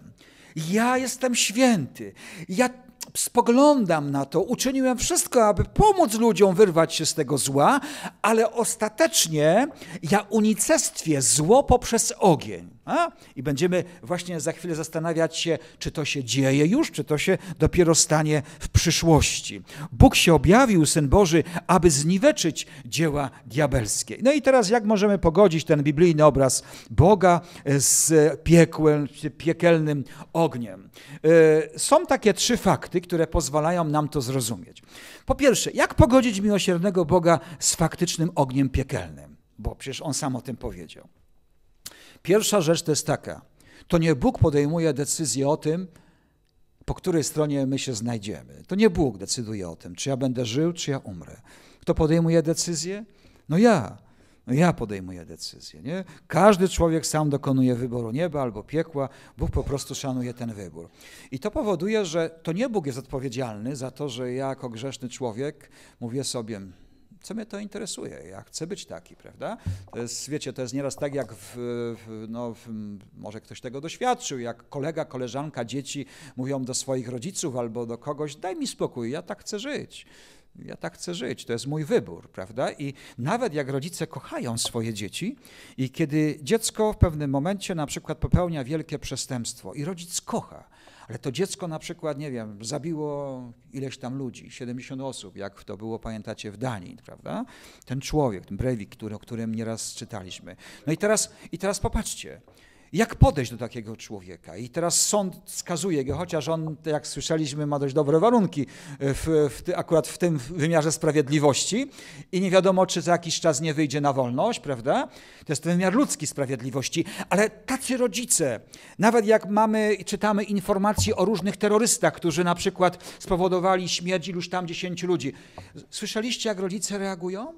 Ja jestem święty. Ja spoglądam na to, uczyniłem wszystko, aby pomóc ludziom wyrwać się z tego zła, ale ostatecznie ja unicestwię zło poprzez ogień. A? I będziemy właśnie za chwilę zastanawiać się, czy to się dzieje już, czy to się dopiero stanie w przyszłości. Bóg się objawił, Syn Boży, aby zniweczyć dzieła diabelskie. No i teraz jak możemy pogodzić ten biblijny obraz Boga z piekłem, piekielnym ogniem? E, są takie trzy fakty, które pozwalają nam to zrozumieć. Po pierwsze, jak pogodzić miłosiernego Boga z faktycznym ogniem piekielnym? Bo przecież on sam o tym powiedział. Pierwsza rzecz to jest taka. To nie Bóg podejmuje decyzję o tym, po której stronie my się znajdziemy. To nie Bóg decyduje o tym, czy ja będę żył, czy ja umrę. Kto podejmuje decyzję? No ja. No ja podejmuję decyzję. Nie? Każdy człowiek sam dokonuje wyboru nieba albo piekła. Bóg po prostu szanuje ten wybór. I to powoduje, że to nie Bóg jest odpowiedzialny za to, że ja jako grzeszny człowiek mówię sobie, co mnie to interesuje, ja chcę być taki, prawda? To jest, wiecie, to jest nieraz tak jak, w, w, no, w, może ktoś tego doświadczył, jak kolega, koleżanka, dzieci mówią do swoich rodziców albo do kogoś, daj mi spokój, ja tak chcę żyć. Ja tak chcę żyć, to jest mój wybór, prawda? I nawet jak rodzice kochają swoje dzieci, i kiedy dziecko w pewnym momencie na przykład popełnia wielkie przestępstwo i rodzic kocha, ale to dziecko na przykład, nie wiem, zabiło ileś tam ludzi, 70 osób, jak to było, pamiętacie, w Danii, prawda? Ten człowiek, ten Breivik, który, o którym nieraz czytaliśmy. No i teraz, i teraz popatrzcie. Jak podejść do takiego człowieka? I teraz sąd skazuje go, chociaż on, jak słyszeliśmy, ma dość dobre warunki w, w, akurat w tym wymiarze sprawiedliwości i nie wiadomo, czy za jakiś czas nie wyjdzie na wolność, prawda? To jest ten wymiar ludzki sprawiedliwości. Ale tacy rodzice, nawet jak mamy, czytamy informacje o różnych terrorystach, którzy na przykład spowodowali śmierć iluś tam dziesięciu ludzi. Słyszeliście, jak rodzice reagują?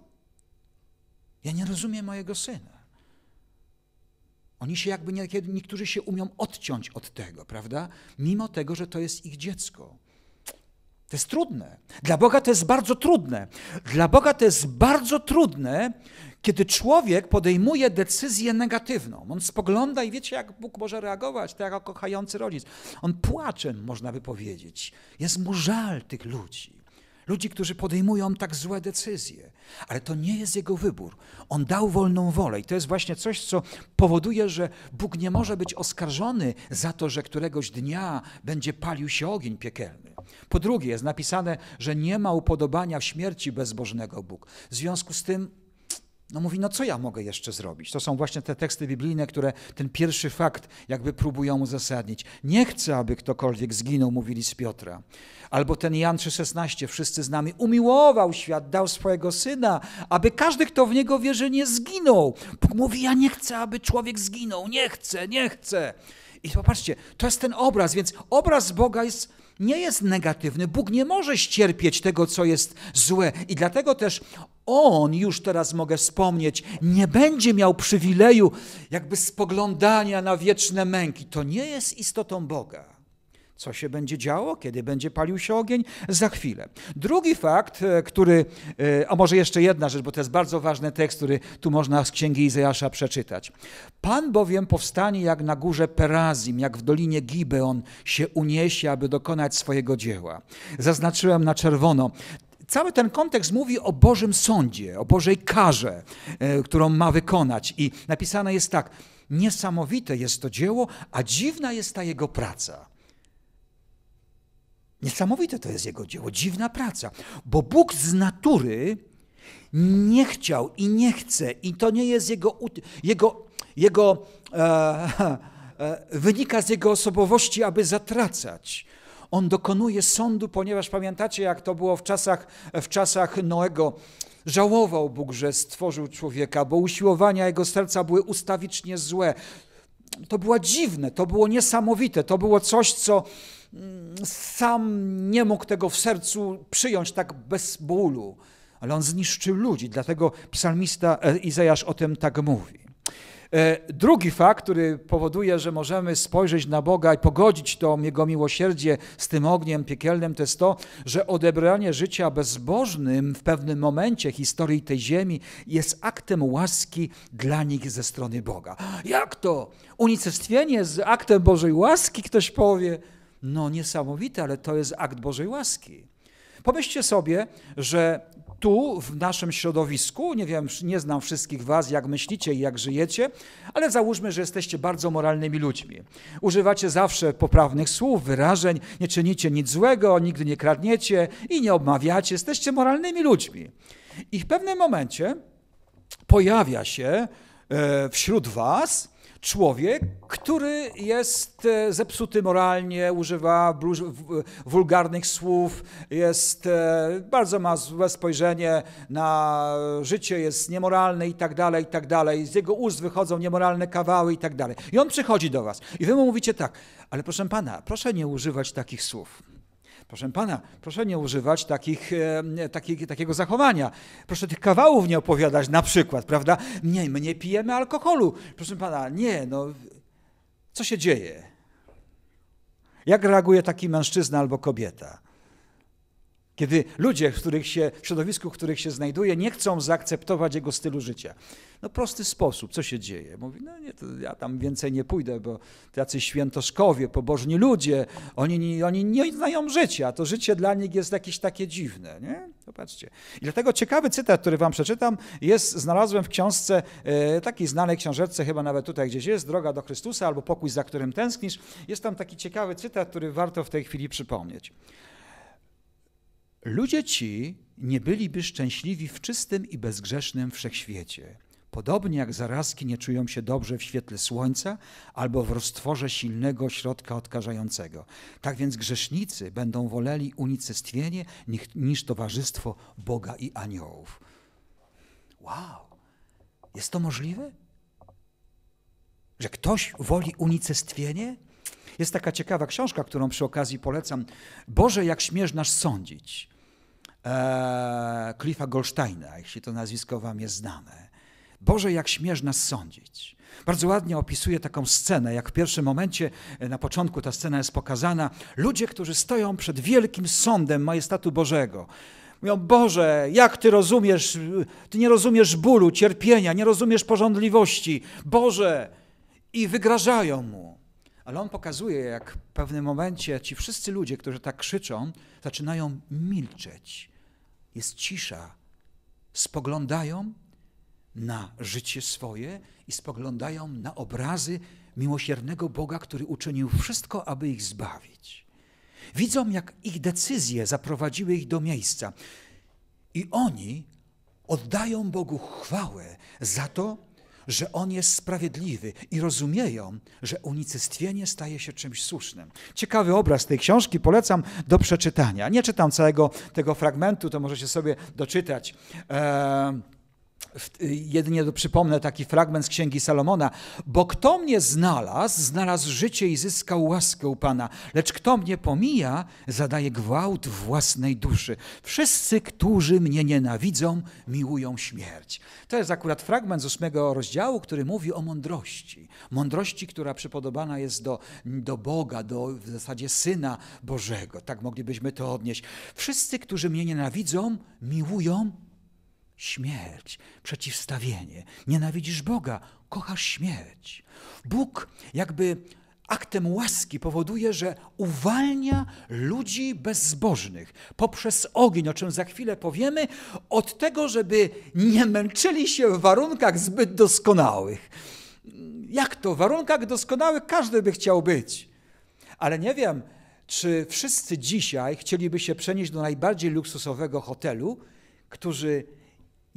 Ja nie rozumiem mojego syna. Oni się jakby niekiedy, niektórzy się umią odciąć od tego, prawda? Mimo tego, że to jest ich dziecko. To jest trudne. Dla Boga to jest bardzo trudne. Dla Boga to jest bardzo trudne, kiedy człowiek podejmuje decyzję negatywną. On spogląda i wiecie, jak Bóg może reagować, tak jak kochający rodzic. On płacze, można by powiedzieć. Jest mu żal tych ludzi ludzi, którzy podejmują tak złe decyzje. Ale to nie jest jego wybór. On dał wolną wolę i to jest właśnie coś, co powoduje, że Bóg nie może być oskarżony za to, że któregoś dnia będzie palił się ogień piekielny. Po drugie, jest napisane, że nie ma upodobania w śmierci bezbożnego Bóg. W związku z tym no mówi, no co ja mogę jeszcze zrobić? To są właśnie te teksty biblijne, które ten pierwszy fakt jakby próbują uzasadnić. Nie chcę, aby ktokolwiek zginął, mówili z Piotra. Albo ten Jan 3,16, wszyscy z nami, umiłował świat, dał swojego Syna, aby każdy, kto w Niego wierzy, nie zginął. Bóg mówi, ja nie chcę, aby człowiek zginął, nie chcę, nie chcę. I popatrzcie, to jest ten obraz, więc obraz Boga jest nie jest negatywny. Bóg nie może ścierpieć tego, co jest złe. I dlatego też On, już teraz mogę wspomnieć, nie będzie miał przywileju jakby spoglądania na wieczne męki. To nie jest istotą Boga co się będzie działo, kiedy będzie palił się ogień, za chwilę. Drugi fakt, e, który, e, a może jeszcze jedna rzecz, bo to jest bardzo ważny tekst, który tu można z księgi Izajasza przeczytać. Pan bowiem powstanie jak na górze Perazim, jak w dolinie Gibeon się uniesie, aby dokonać swojego dzieła. Zaznaczyłem na czerwono cały ten kontekst mówi o Bożym sądzie, o Bożej karze, e, którą ma wykonać. I napisane jest tak: Niesamowite jest to dzieło, a dziwna jest ta jego praca. Niesamowite to jest jego dzieło, dziwna praca, bo Bóg z natury nie chciał i nie chce, i to nie jest jego, jego, jego e, e, wynika z jego osobowości, aby zatracać. On dokonuje sądu, ponieważ pamiętacie, jak to było w czasach, w czasach Noego. Żałował Bóg, że stworzył człowieka, bo usiłowania jego serca były ustawicznie złe. To było dziwne, to było niesamowite, to było coś, co sam nie mógł tego w sercu przyjąć tak bez bólu, ale on zniszczył ludzi, dlatego psalmista e, Izajasz o tym tak mówi. E, drugi fakt, który powoduje, że możemy spojrzeć na Boga i pogodzić to Jego miłosierdzie z tym ogniem piekielnym, to jest to, że odebranie życia bezbożnym w pewnym momencie historii tej ziemi jest aktem łaski dla nich ze strony Boga. Jak to? Unicestwienie z aktem Bożej łaski, ktoś powie. No niesamowite, ale to jest akt Bożej łaski. Pomyślcie sobie, że tu w naszym środowisku, nie wiem, nie znam wszystkich was, jak myślicie i jak żyjecie, ale załóżmy, że jesteście bardzo moralnymi ludźmi. Używacie zawsze poprawnych słów, wyrażeń, nie czynicie nic złego, nigdy nie kradniecie i nie obmawiacie, jesteście moralnymi ludźmi. I w pewnym momencie pojawia się e, wśród was człowiek, który jest e, zepsuty moralnie, używa wulgarnych słów, jest, e, bardzo ma złe spojrzenie na życie, jest niemoralny i tak dalej, i tak dalej. Z jego ust wychodzą niemoralne kawały i tak dalej. I on przychodzi do was i wy mu mówicie tak, ale proszę pana, proszę nie używać takich słów. Proszę pana, proszę nie używać e, takich, takiego zachowania. Proszę tych kawałów nie opowiadać, na przykład, prawda? Nie, my nie pijemy alkoholu. Proszę pana, nie, no. Co się dzieje? Jak reaguje taki mężczyzna albo kobieta? Kiedy ludzie, w, których się, w środowisku, w których się znajduje, nie chcą zaakceptować jego stylu życia. No prosty sposób, co się dzieje? Mówi, no nie, to ja tam więcej nie pójdę, bo tacy świętoszkowie, pobożni ludzie, oni, oni nie znają życia, to życie dla nich jest jakieś takie dziwne, nie? Zobaczcie. I dlatego ciekawy cytat, który wam przeczytam, jest, znalazłem w książce, e, takiej znanej książeczce, chyba nawet tutaj gdzieś jest, Droga do Chrystusa albo Pokój, za którym tęsknisz. Jest tam taki ciekawy cytat, który warto w tej chwili przypomnieć. Ludzie ci nie byliby szczęśliwi w czystym i bezgrzesznym wszechświecie. Podobnie jak zarazki nie czują się dobrze w świetle słońca albo w roztworze silnego środka odkażającego. Tak więc grzesznicy będą woleli unicestwienie niż towarzystwo Boga i aniołów. Wow! Jest to możliwe? Że ktoś woli unicestwienie? Jest taka ciekawa książka, którą przy okazji polecam. Boże, jak śmiesz nas sądzić. Eee, Cliffa Goldsteina, jeśli to nazwisko wam jest znane. Boże, jak śmiesz nas sądzić. Bardzo ładnie opisuje taką scenę, jak w pierwszym momencie, e, na początku ta scena jest pokazana. Ludzie, którzy stoją przed wielkim sądem majestatu Bożego. Mówią, Boże, jak Ty rozumiesz, e, Ty nie rozumiesz bólu, cierpienia, nie rozumiesz porządliwości. Boże! I wygrażają Mu ale on pokazuje, jak w pewnym momencie ci wszyscy ludzie, którzy tak krzyczą, zaczynają milczeć. Jest cisza. Spoglądają na życie swoje i spoglądają na obrazy miłosiernego Boga, który uczynił wszystko, aby ich zbawić. Widzą, jak ich decyzje zaprowadziły ich do miejsca. I oni oddają Bogu chwałę za to, że On jest sprawiedliwy i rozumieją, że unicestwienie staje się czymś słusznym. Ciekawy obraz tej książki, polecam do przeczytania. Nie czytam całego tego fragmentu, to możecie sobie doczytać. Eee jedynie do, przypomnę taki fragment z Księgi Salomona, bo kto mnie znalazł, znalazł życie i zyskał łaskę u Pana, lecz kto mnie pomija, zadaje gwałt własnej duszy. Wszyscy, którzy mnie nienawidzą, miłują śmierć. To jest akurat fragment z ósmego rozdziału, który mówi o mądrości. Mądrości, która przypodobana jest do, do Boga, do w zasadzie Syna Bożego. Tak moglibyśmy to odnieść. Wszyscy, którzy mnie nienawidzą, miłują Śmierć, przeciwstawienie. Nienawidzisz Boga, kochasz śmierć. Bóg jakby aktem łaski powoduje, że uwalnia ludzi bezbożnych poprzez ogień, o czym za chwilę powiemy, od tego, żeby nie męczyli się w warunkach zbyt doskonałych. Jak to? W warunkach doskonałych każdy by chciał być. Ale nie wiem, czy wszyscy dzisiaj chcieliby się przenieść do najbardziej luksusowego hotelu, którzy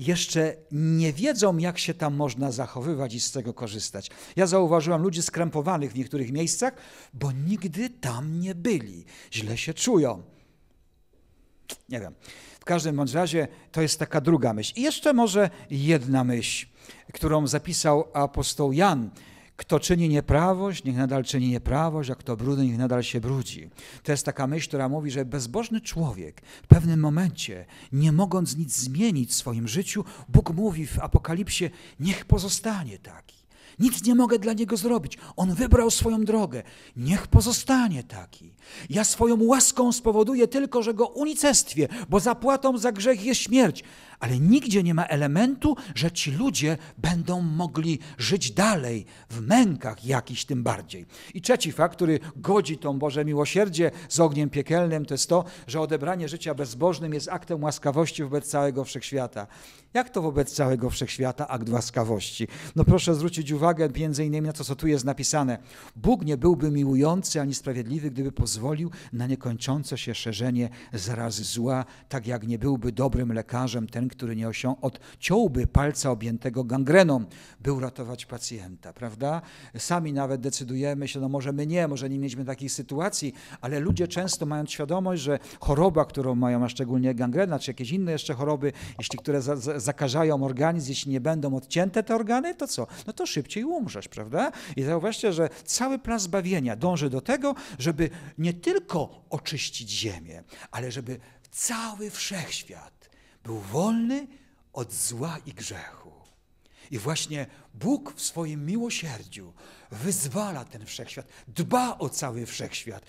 jeszcze nie wiedzą, jak się tam można zachowywać i z tego korzystać. Ja zauważyłam ludzi skrępowanych w niektórych miejscach, bo nigdy tam nie byli. Źle się czują. Nie wiem. W każdym bądź razie to jest taka druga myśl. I jeszcze może jedna myśl, którą zapisał apostoł Jan kto czyni nieprawość, niech nadal czyni nieprawość, a kto brudny, niech nadal się brudzi. To jest taka myśl, która mówi, że bezbożny człowiek w pewnym momencie, nie mogąc nic zmienić w swoim życiu, Bóg mówi w Apokalipsie, niech pozostanie taki. Nic nie mogę dla niego zrobić. On wybrał swoją drogę. Niech pozostanie taki. Ja swoją łaską spowoduję tylko, że go unicestwię, bo zapłatą za grzech jest śmierć ale nigdzie nie ma elementu, że ci ludzie będą mogli żyć dalej, w mękach jakiś tym bardziej. I trzeci fakt, który godzi tą Boże miłosierdzie z ogniem piekielnym, to jest to, że odebranie życia bezbożnym jest aktem łaskawości wobec całego wszechświata. Jak to wobec całego wszechświata akt łaskawości? No proszę zwrócić uwagę między innymi na to, co tu jest napisane. Bóg nie byłby miłujący ani sprawiedliwy, gdyby pozwolił na niekończące się szerzenie zarazy zła, tak jak nie byłby dobrym lekarzem ten, który nie osią od palca objętego gangreną, by uratować pacjenta, prawda? Sami nawet decydujemy się, no może my nie, może nie mieliśmy takich sytuacji, ale ludzie często mają świadomość, że choroba, którą mają, a szczególnie gangrena, czy jakieś inne jeszcze choroby, jeśli które za, za, zakażają organizm, jeśli nie będą odcięte te organy, to co? No to szybciej umrzesz, prawda? I zauważcie, że cały plan zbawienia dąży do tego, żeby nie tylko oczyścić ziemię, ale żeby cały wszechświat był wolny od zła i grzechu. I właśnie Bóg w swoim miłosierdziu wyzwala ten wszechświat, dba o cały wszechświat.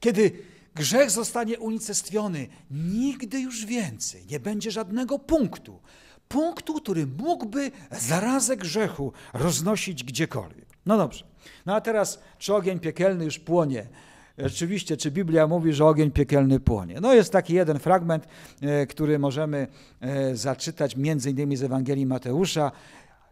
Kiedy grzech zostanie unicestwiony, nigdy już więcej nie będzie żadnego punktu, punktu, który mógłby zarazę grzechu roznosić gdziekolwiek. No dobrze. No a teraz, czy ogień piekielny już płonie rzeczywiście, czy Biblia mówi, że ogień piekielny płonie. No jest taki jeden fragment, e, który możemy e, zaczytać między innymi z Ewangelii Mateusza,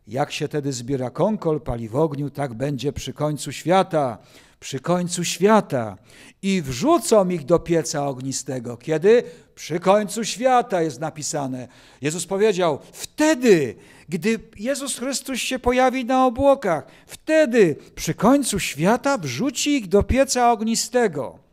jak się tedy zbiera kąkol, pali w ogniu, tak będzie przy końcu świata, przy końcu świata. I wrzucą ich do pieca ognistego. Kiedy? Przy końcu świata jest napisane. Jezus powiedział, wtedy, gdy Jezus Chrystus się pojawi na obłokach, wtedy przy końcu świata wrzuci ich do pieca ognistego.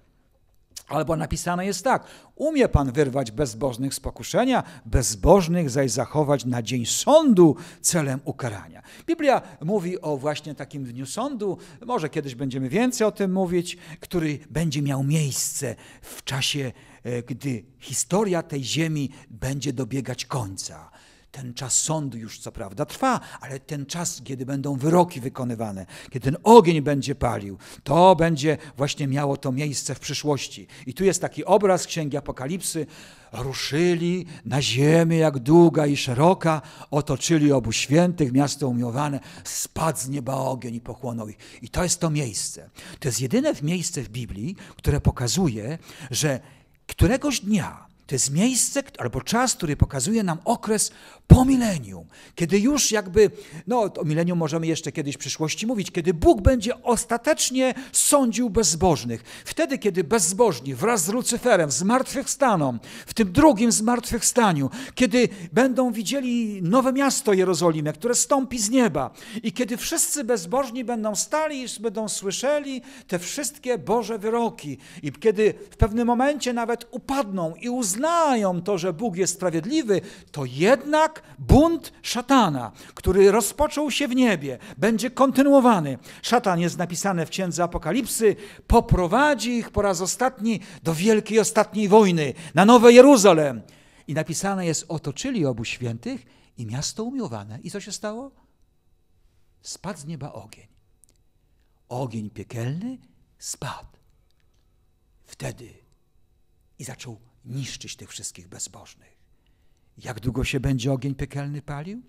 Albo napisane jest tak: Umie Pan wyrwać bezbożnych z pokuszenia, bezbożnych zaś zachować na dzień sądu celem ukarania. Biblia mówi o właśnie takim dniu sądu, może kiedyś będziemy więcej o tym mówić, który będzie miał miejsce w czasie, e, gdy historia tej ziemi będzie dobiegać końca. Ten czas sądu już co prawda trwa, ale ten czas, kiedy będą wyroki wykonywane, kiedy ten ogień będzie palił, to będzie właśnie miało to miejsce w przyszłości. I tu jest taki obraz Księgi Apokalipsy. Ruszyli na ziemię jak długa i szeroka, otoczyli obu świętych, miasto umiłowane, spadł z nieba ogień i pochłonął ich. I to jest to miejsce. To jest jedyne miejsce w Biblii, które pokazuje, że któregoś dnia to jest miejsce albo czas, który pokazuje nam okres po milenium, kiedy już jakby, no o milenium możemy jeszcze kiedyś w przyszłości mówić, kiedy Bóg będzie ostatecznie sądził bezbożnych. Wtedy, kiedy bezbożni wraz z Lucyferem zmartwychwstaną, w tym drugim zmartwychwstaniu, kiedy będą widzieli nowe miasto Jerozolimę, które stąpi z nieba i kiedy wszyscy bezbożni będą stali i będą słyszeli te wszystkie Boże wyroki i kiedy w pewnym momencie nawet upadną i uznają uznają to, że Bóg jest sprawiedliwy, to jednak bunt szatana, który rozpoczął się w niebie, będzie kontynuowany. Szatan jest napisany w księdze Apokalipsy, poprowadzi ich po raz ostatni do wielkiej ostatniej wojny, na Nowe Jeruzalem. I napisane jest, otoczyli obu świętych i miasto umiłowane. I co się stało? Spadł z nieba ogień. Ogień piekielny spadł. Wtedy i zaczął niszczyć tych wszystkich bezbożnych. Jak długo się będzie ogień piekielny palił?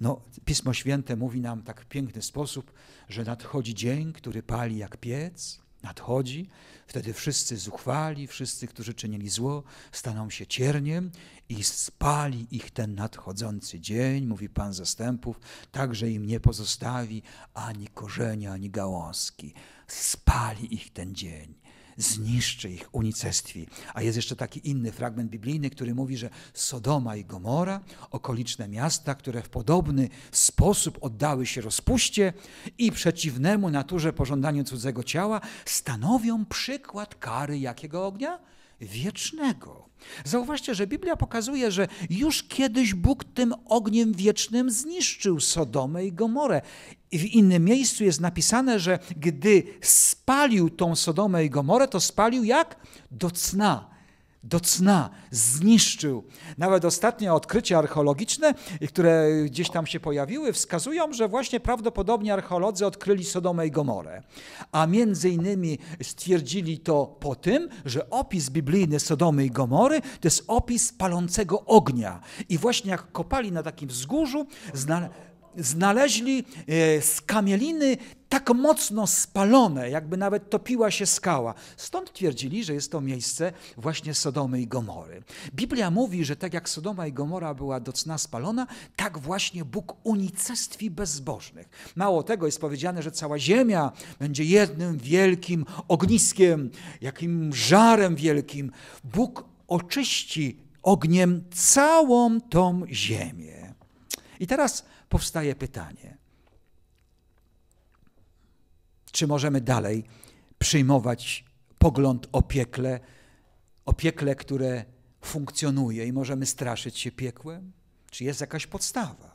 No, Pismo Święte mówi nam tak w piękny sposób, że nadchodzi dzień, który pali jak piec, nadchodzi, wtedy wszyscy zuchwali, wszyscy, którzy czynili zło, staną się cierniem i spali ich ten nadchodzący dzień, mówi Pan zastępów, także im nie pozostawi ani korzenia, ani gałązki. Spali ich ten dzień zniszczy ich, unicestwi. A jest jeszcze taki inny fragment biblijny, który mówi, że Sodoma i Gomora, okoliczne miasta, które w podobny sposób oddały się rozpuście i przeciwnemu naturze pożądaniu cudzego ciała, stanowią przykład kary jakiego ognia? wiecznego. Zauważcie, że Biblia pokazuje, że już kiedyś Bóg tym ogniem wiecznym zniszczył Sodomę i Gomorę. I w innym miejscu jest napisane, że gdy spalił tą Sodomę i Gomorę, to spalił jak? Do cna do cna, zniszczył. Nawet ostatnie odkrycia archeologiczne, które gdzieś tam się pojawiły, wskazują, że właśnie prawdopodobnie archeolodzy odkryli Sodomę i Gomorę. A między innymi stwierdzili to po tym, że opis biblijny Sodomy i Gomory to jest opis palącego ognia. I właśnie jak kopali na takim wzgórzu, znaleźli znaleźli skamieliny e, tak mocno spalone, jakby nawet topiła się skała. Stąd twierdzili, że jest to miejsce właśnie Sodomy i Gomory. Biblia mówi, że tak jak Sodoma i Gomora była docna spalona, tak właśnie Bóg unicestwi bezbożnych. Mało tego jest powiedziane, że cała ziemia będzie jednym wielkim ogniskiem, jakim żarem wielkim. Bóg oczyści ogniem całą tą ziemię. I teraz powstaje pytanie, czy możemy dalej przyjmować pogląd o piekle, o piekle, które funkcjonuje i możemy straszyć się piekłem? Czy jest jakaś podstawa?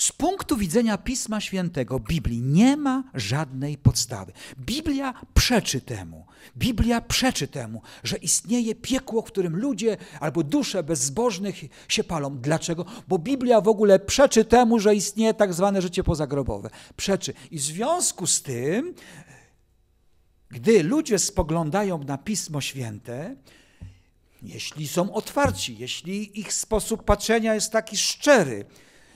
Z punktu widzenia Pisma Świętego, Biblii nie ma żadnej podstawy. Biblia przeczy temu. Biblia przeczy temu, że istnieje piekło, w którym ludzie albo dusze bezbożnych się palą. Dlaczego? Bo Biblia w ogóle przeczy temu, że istnieje tak zwane życie pozagrobowe. Przeczy. I w związku z tym, gdy ludzie spoglądają na Pismo Święte, jeśli są otwarci, jeśli ich sposób patrzenia jest taki szczery,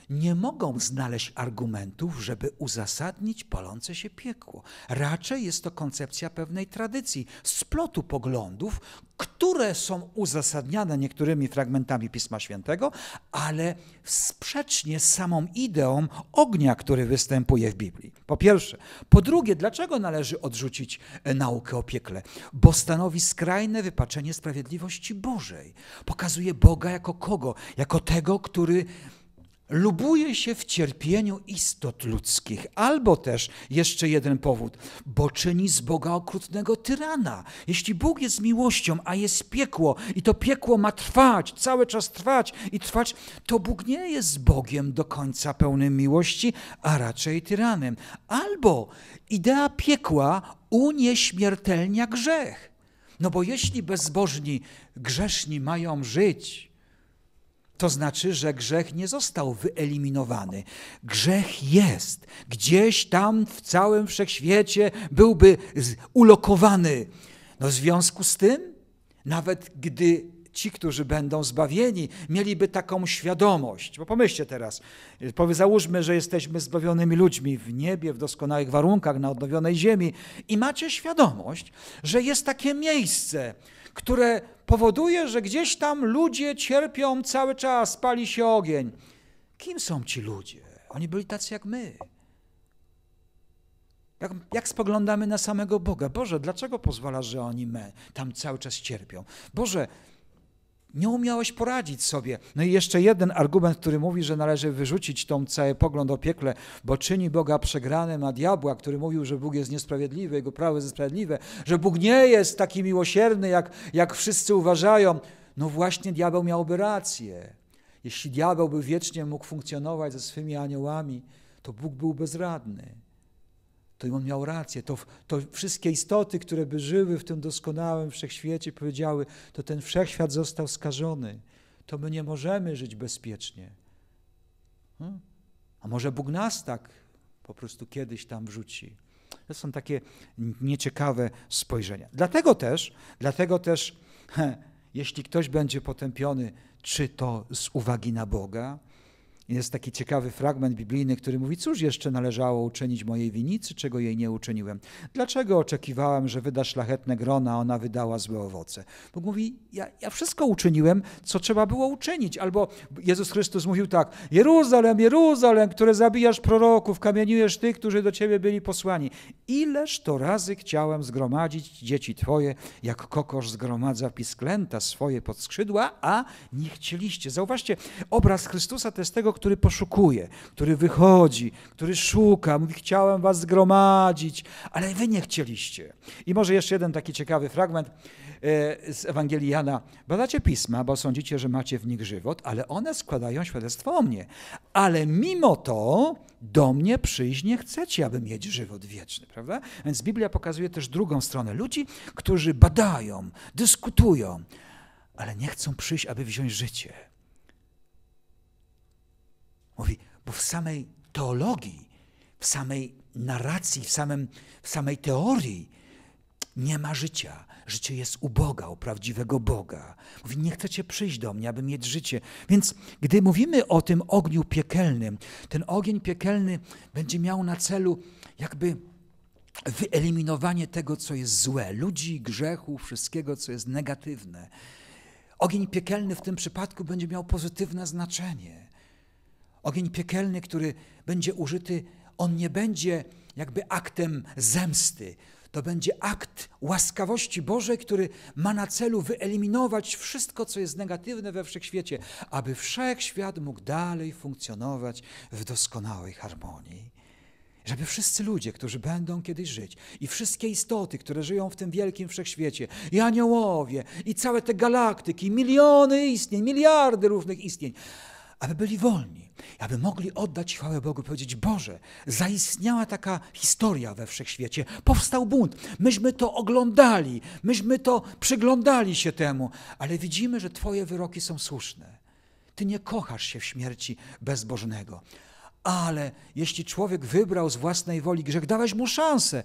nie mogą znaleźć argumentów, żeby uzasadnić palące się piekło. Raczej jest to koncepcja pewnej tradycji, splotu poglądów, które są uzasadniane niektórymi fragmentami Pisma Świętego, ale sprzecznie z samą ideą ognia, który występuje w Biblii. Po pierwsze. Po drugie, dlaczego należy odrzucić e, naukę o piekle? Bo stanowi skrajne wypaczenie sprawiedliwości Bożej. Pokazuje Boga jako kogo? Jako tego, który lubuje się w cierpieniu istot ludzkich, albo też jeszcze jeden powód, bo czyni z Boga okrutnego tyrana. Jeśli Bóg jest miłością, a jest piekło i to piekło ma trwać, cały czas trwać i trwać, to Bóg nie jest Bogiem do końca pełnym miłości, a raczej tyranem. Albo idea piekła unieśmiertelnia grzech. No bo jeśli bezbożni, grzeszni mają żyć, to znaczy, że grzech nie został wyeliminowany. Grzech jest. Gdzieś tam w całym wszechświecie byłby ulokowany. No w związku z tym, nawet gdy ci, którzy będą zbawieni, mieliby taką świadomość. Bo pomyślcie teraz, załóżmy, że jesteśmy zbawionymi ludźmi w niebie, w doskonałych warunkach, na odnowionej ziemi i macie świadomość, że jest takie miejsce, które powoduje, że gdzieś tam ludzie cierpią cały czas, pali się ogień. Kim są ci ludzie? Oni byli tacy jak my. Jak, jak, spoglądamy na samego Boga? Boże, dlaczego pozwala, że oni me, tam cały czas cierpią? Boże, nie umiałeś poradzić sobie. No i jeszcze jeden argument, który mówi, że należy wyrzucić tą cały pogląd o piekle, bo czyni Boga przegranym, a diabła, który mówił, że Bóg jest niesprawiedliwy, jego prawo jest sprawiedliwe, że Bóg nie jest taki miłosierny, jak, jak wszyscy uważają. No właśnie diabeł miałby rację. Jeśli diabeł by wiecznie mógł funkcjonować ze swymi aniołami, to Bóg był bezradny to on miał rację. To, to wszystkie istoty, które by żyły w tym doskonałym wszechświecie, powiedziały, to ten wszechświat został skażony. To my nie możemy żyć bezpiecznie. Hmm? A może Bóg nas tak po prostu kiedyś tam wrzuci. To są takie nieciekawe spojrzenia. Dlatego też, dlatego też, he, jeśli ktoś będzie potępiony, czy to z uwagi na Boga, jest taki ciekawy fragment biblijny, który mówi: Cóż jeszcze należało uczynić mojej winicy, czego jej nie uczyniłem? Dlaczego oczekiwałem, że wyda szlachetne grona, a ona wydała złe owoce? Bóg mówi: ja, ja wszystko uczyniłem, co trzeba było uczynić. Albo Jezus Chrystus mówił tak: Jeruzalem, Jeruzalem, które zabijasz proroków, kamieniujesz tych, którzy do ciebie byli posłani. Ileż to razy chciałem zgromadzić dzieci twoje, jak kokosz zgromadza pisklęta swoje pod skrzydła, a nie chcieliście. Zauważcie, obraz Chrystusa to jest tego, który poszukuje, który wychodzi, który szuka, mówi: Chciałem was zgromadzić, ale wy nie chcieliście. I może jeszcze jeden taki ciekawy fragment e, z Ewangelii Jana. Badacie pisma, bo sądzicie, że macie w nich żywot, ale one składają świadectwo o mnie. Ale mimo to do mnie przyjść nie chcecie, aby mieć żywot wieczny, prawda? Więc Biblia pokazuje też drugą stronę ludzi, którzy badają, dyskutują, ale nie chcą przyjść, aby wziąć życie. Mówi, bo w samej teologii, w samej narracji, w, samym, w samej teorii nie ma życia. Życie jest u Boga, u prawdziwego Boga. Mówi, nie chcecie przyjść do mnie, aby mieć życie. Więc gdy mówimy o tym ogniu piekielnym, ten ogień piekielny będzie miał na celu jakby wyeliminowanie tego, co jest złe, ludzi, grzechu, wszystkiego, co jest negatywne. Ogień piekielny w tym przypadku będzie miał pozytywne znaczenie Ogień piekielny, który będzie użyty, on nie będzie jakby aktem zemsty. To będzie akt łaskawości Bożej, który ma na celu wyeliminować wszystko, co jest negatywne we wszechświecie, aby wszechświat mógł dalej funkcjonować w doskonałej harmonii. Żeby wszyscy ludzie, którzy będą kiedyś żyć, i wszystkie istoty, które żyją w tym wielkim wszechświecie, i aniołowie, i całe te galaktyki, miliony istnień, miliardy różnych istnień, aby byli wolni, aby mogli oddać chwałę Bogu i powiedzieć: Boże, zaistniała taka historia we wszechświecie, powstał bunt, myśmy to oglądali, myśmy to przyglądali się temu, ale widzimy, że Twoje wyroki są słuszne. Ty nie kochasz się w śmierci bezbożnego. Ale jeśli człowiek wybrał z własnej woli grzech, dałeś mu szansę,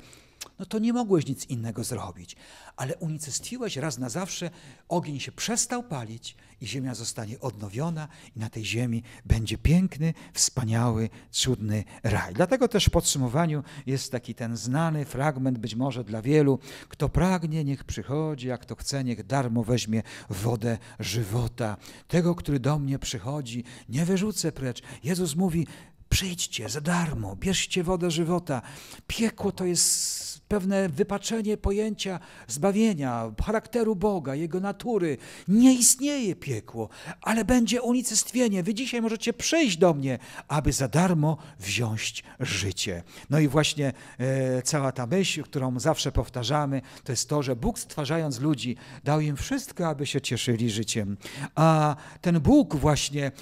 no to nie mogłeś nic innego zrobić. Ale unicestwiłeś raz na zawsze, ogień się przestał palić i ziemia zostanie odnowiona i na tej ziemi będzie piękny, wspaniały, cudny raj. Dlatego też w podsumowaniu jest taki ten znany fragment, być może dla wielu, kto pragnie, niech przychodzi, a kto chce, niech darmo weźmie wodę żywota. Tego, który do mnie przychodzi, nie wyrzucę precz. Jezus mówi, Przyjdźcie za darmo, bierzcie wodę żywota. Piekło to jest pewne wypaczenie pojęcia zbawienia, charakteru Boga, Jego natury. Nie istnieje piekło, ale będzie unicestwienie. Wy dzisiaj możecie przyjść do mnie, aby za darmo wziąć życie. No i właśnie e, cała ta myśl, którą zawsze powtarzamy, to jest to, że Bóg stwarzając ludzi, dał im wszystko, aby się cieszyli życiem. A ten Bóg właśnie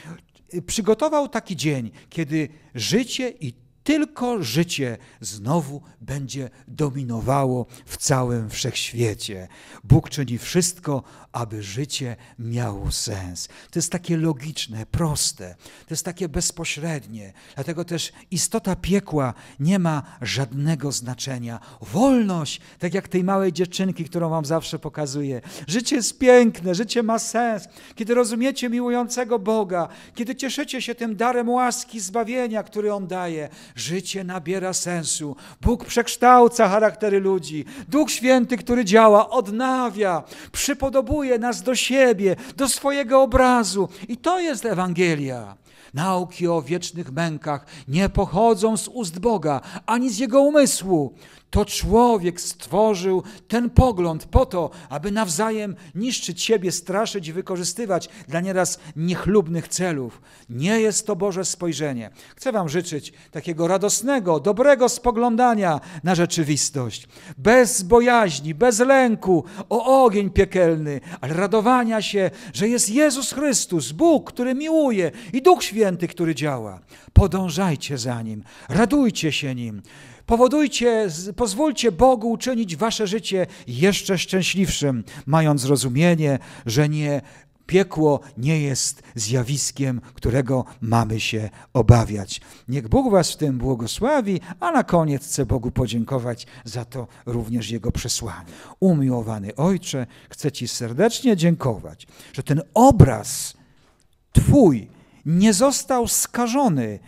przygotował taki dzień, kiedy życie i tylko życie znowu będzie dominowało w całym wszechświecie. Bóg czyni wszystko, aby życie miało sens. To jest takie logiczne, proste, to jest takie bezpośrednie. Dlatego też istota piekła nie ma żadnego znaczenia. Wolność, tak jak tej małej dziewczynki, którą wam zawsze pokazuję. Życie jest piękne, życie ma sens. Kiedy rozumiecie miłującego Boga, kiedy cieszycie się tym darem łaski, zbawienia, który On daje, życie nabiera sensu. Bóg przekształca charaktery ludzi. Duch Święty, który działa, odnawia, przypodobuje nas do siebie, do swojego obrazu. I to jest Ewangelia. Nauki o wiecznych mękach nie pochodzą z ust Boga, ani z Jego umysłu. To człowiek stworzył ten pogląd po to, aby nawzajem niszczyć siebie, straszyć i wykorzystywać dla nieraz niechlubnych celów. Nie jest to Boże spojrzenie. Chcę Wam życzyć takiego radosnego, dobrego spoglądania na rzeczywistość. Bez bojaźni, bez lęku, o ogień piekielny, ale radowania się, że jest Jezus Chrystus, Bóg, który miłuje i Duch Święty, który działa. Podążajcie za Nim, radujcie się Nim. Powodujcie, pozwólcie Bogu uczynić wasze życie jeszcze szczęśliwszym, mając rozumienie, że nie piekło nie jest zjawiskiem, którego mamy się obawiać. Niech Bóg Was w tym błogosławi, a na koniec chcę Bogu podziękować za to również Jego przesłanie. Umiłowany Ojcze, chcę Ci serdecznie dziękować, że ten obraz Twój nie został skażony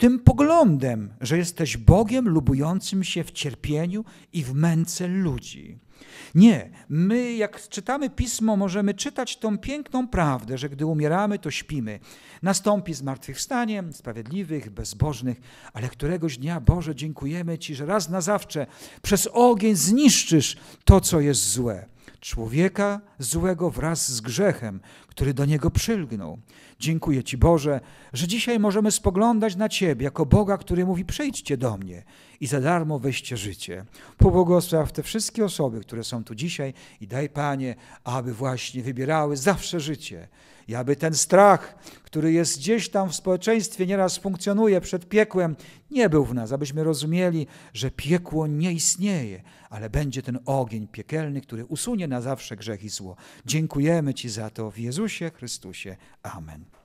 tym poglądem, że jesteś Bogiem lubującym się w cierpieniu i w męce ludzi. Nie, my jak czytamy pismo, możemy czytać tą piękną prawdę, że gdy umieramy, to śpimy. Nastąpi zmartwychwstanie sprawiedliwych, bezbożnych, ale któregoś dnia, Boże, dziękujemy Ci, że raz na zawsze przez ogień zniszczysz to, co jest złe człowieka złego wraz z grzechem, który do niego przylgnął. Dziękuję Ci, Boże, że dzisiaj możemy spoglądać na Ciebie jako Boga, który mówi: Przejdźcie do mnie i za darmo weźcie życie. Pobłogosław te wszystkie osoby, które są tu dzisiaj i daj, Panie, aby właśnie wybierały zawsze życie i aby ten strach, który jest gdzieś tam w społeczeństwie, nieraz funkcjonuje przed piekłem, nie był w nas, abyśmy rozumieli, że piekło nie istnieje, ale będzie ten ogień piekielny, który usunie na zawsze grzech i zło. Dziękujemy Ci za to w Jezusie Chrystusie. Amen.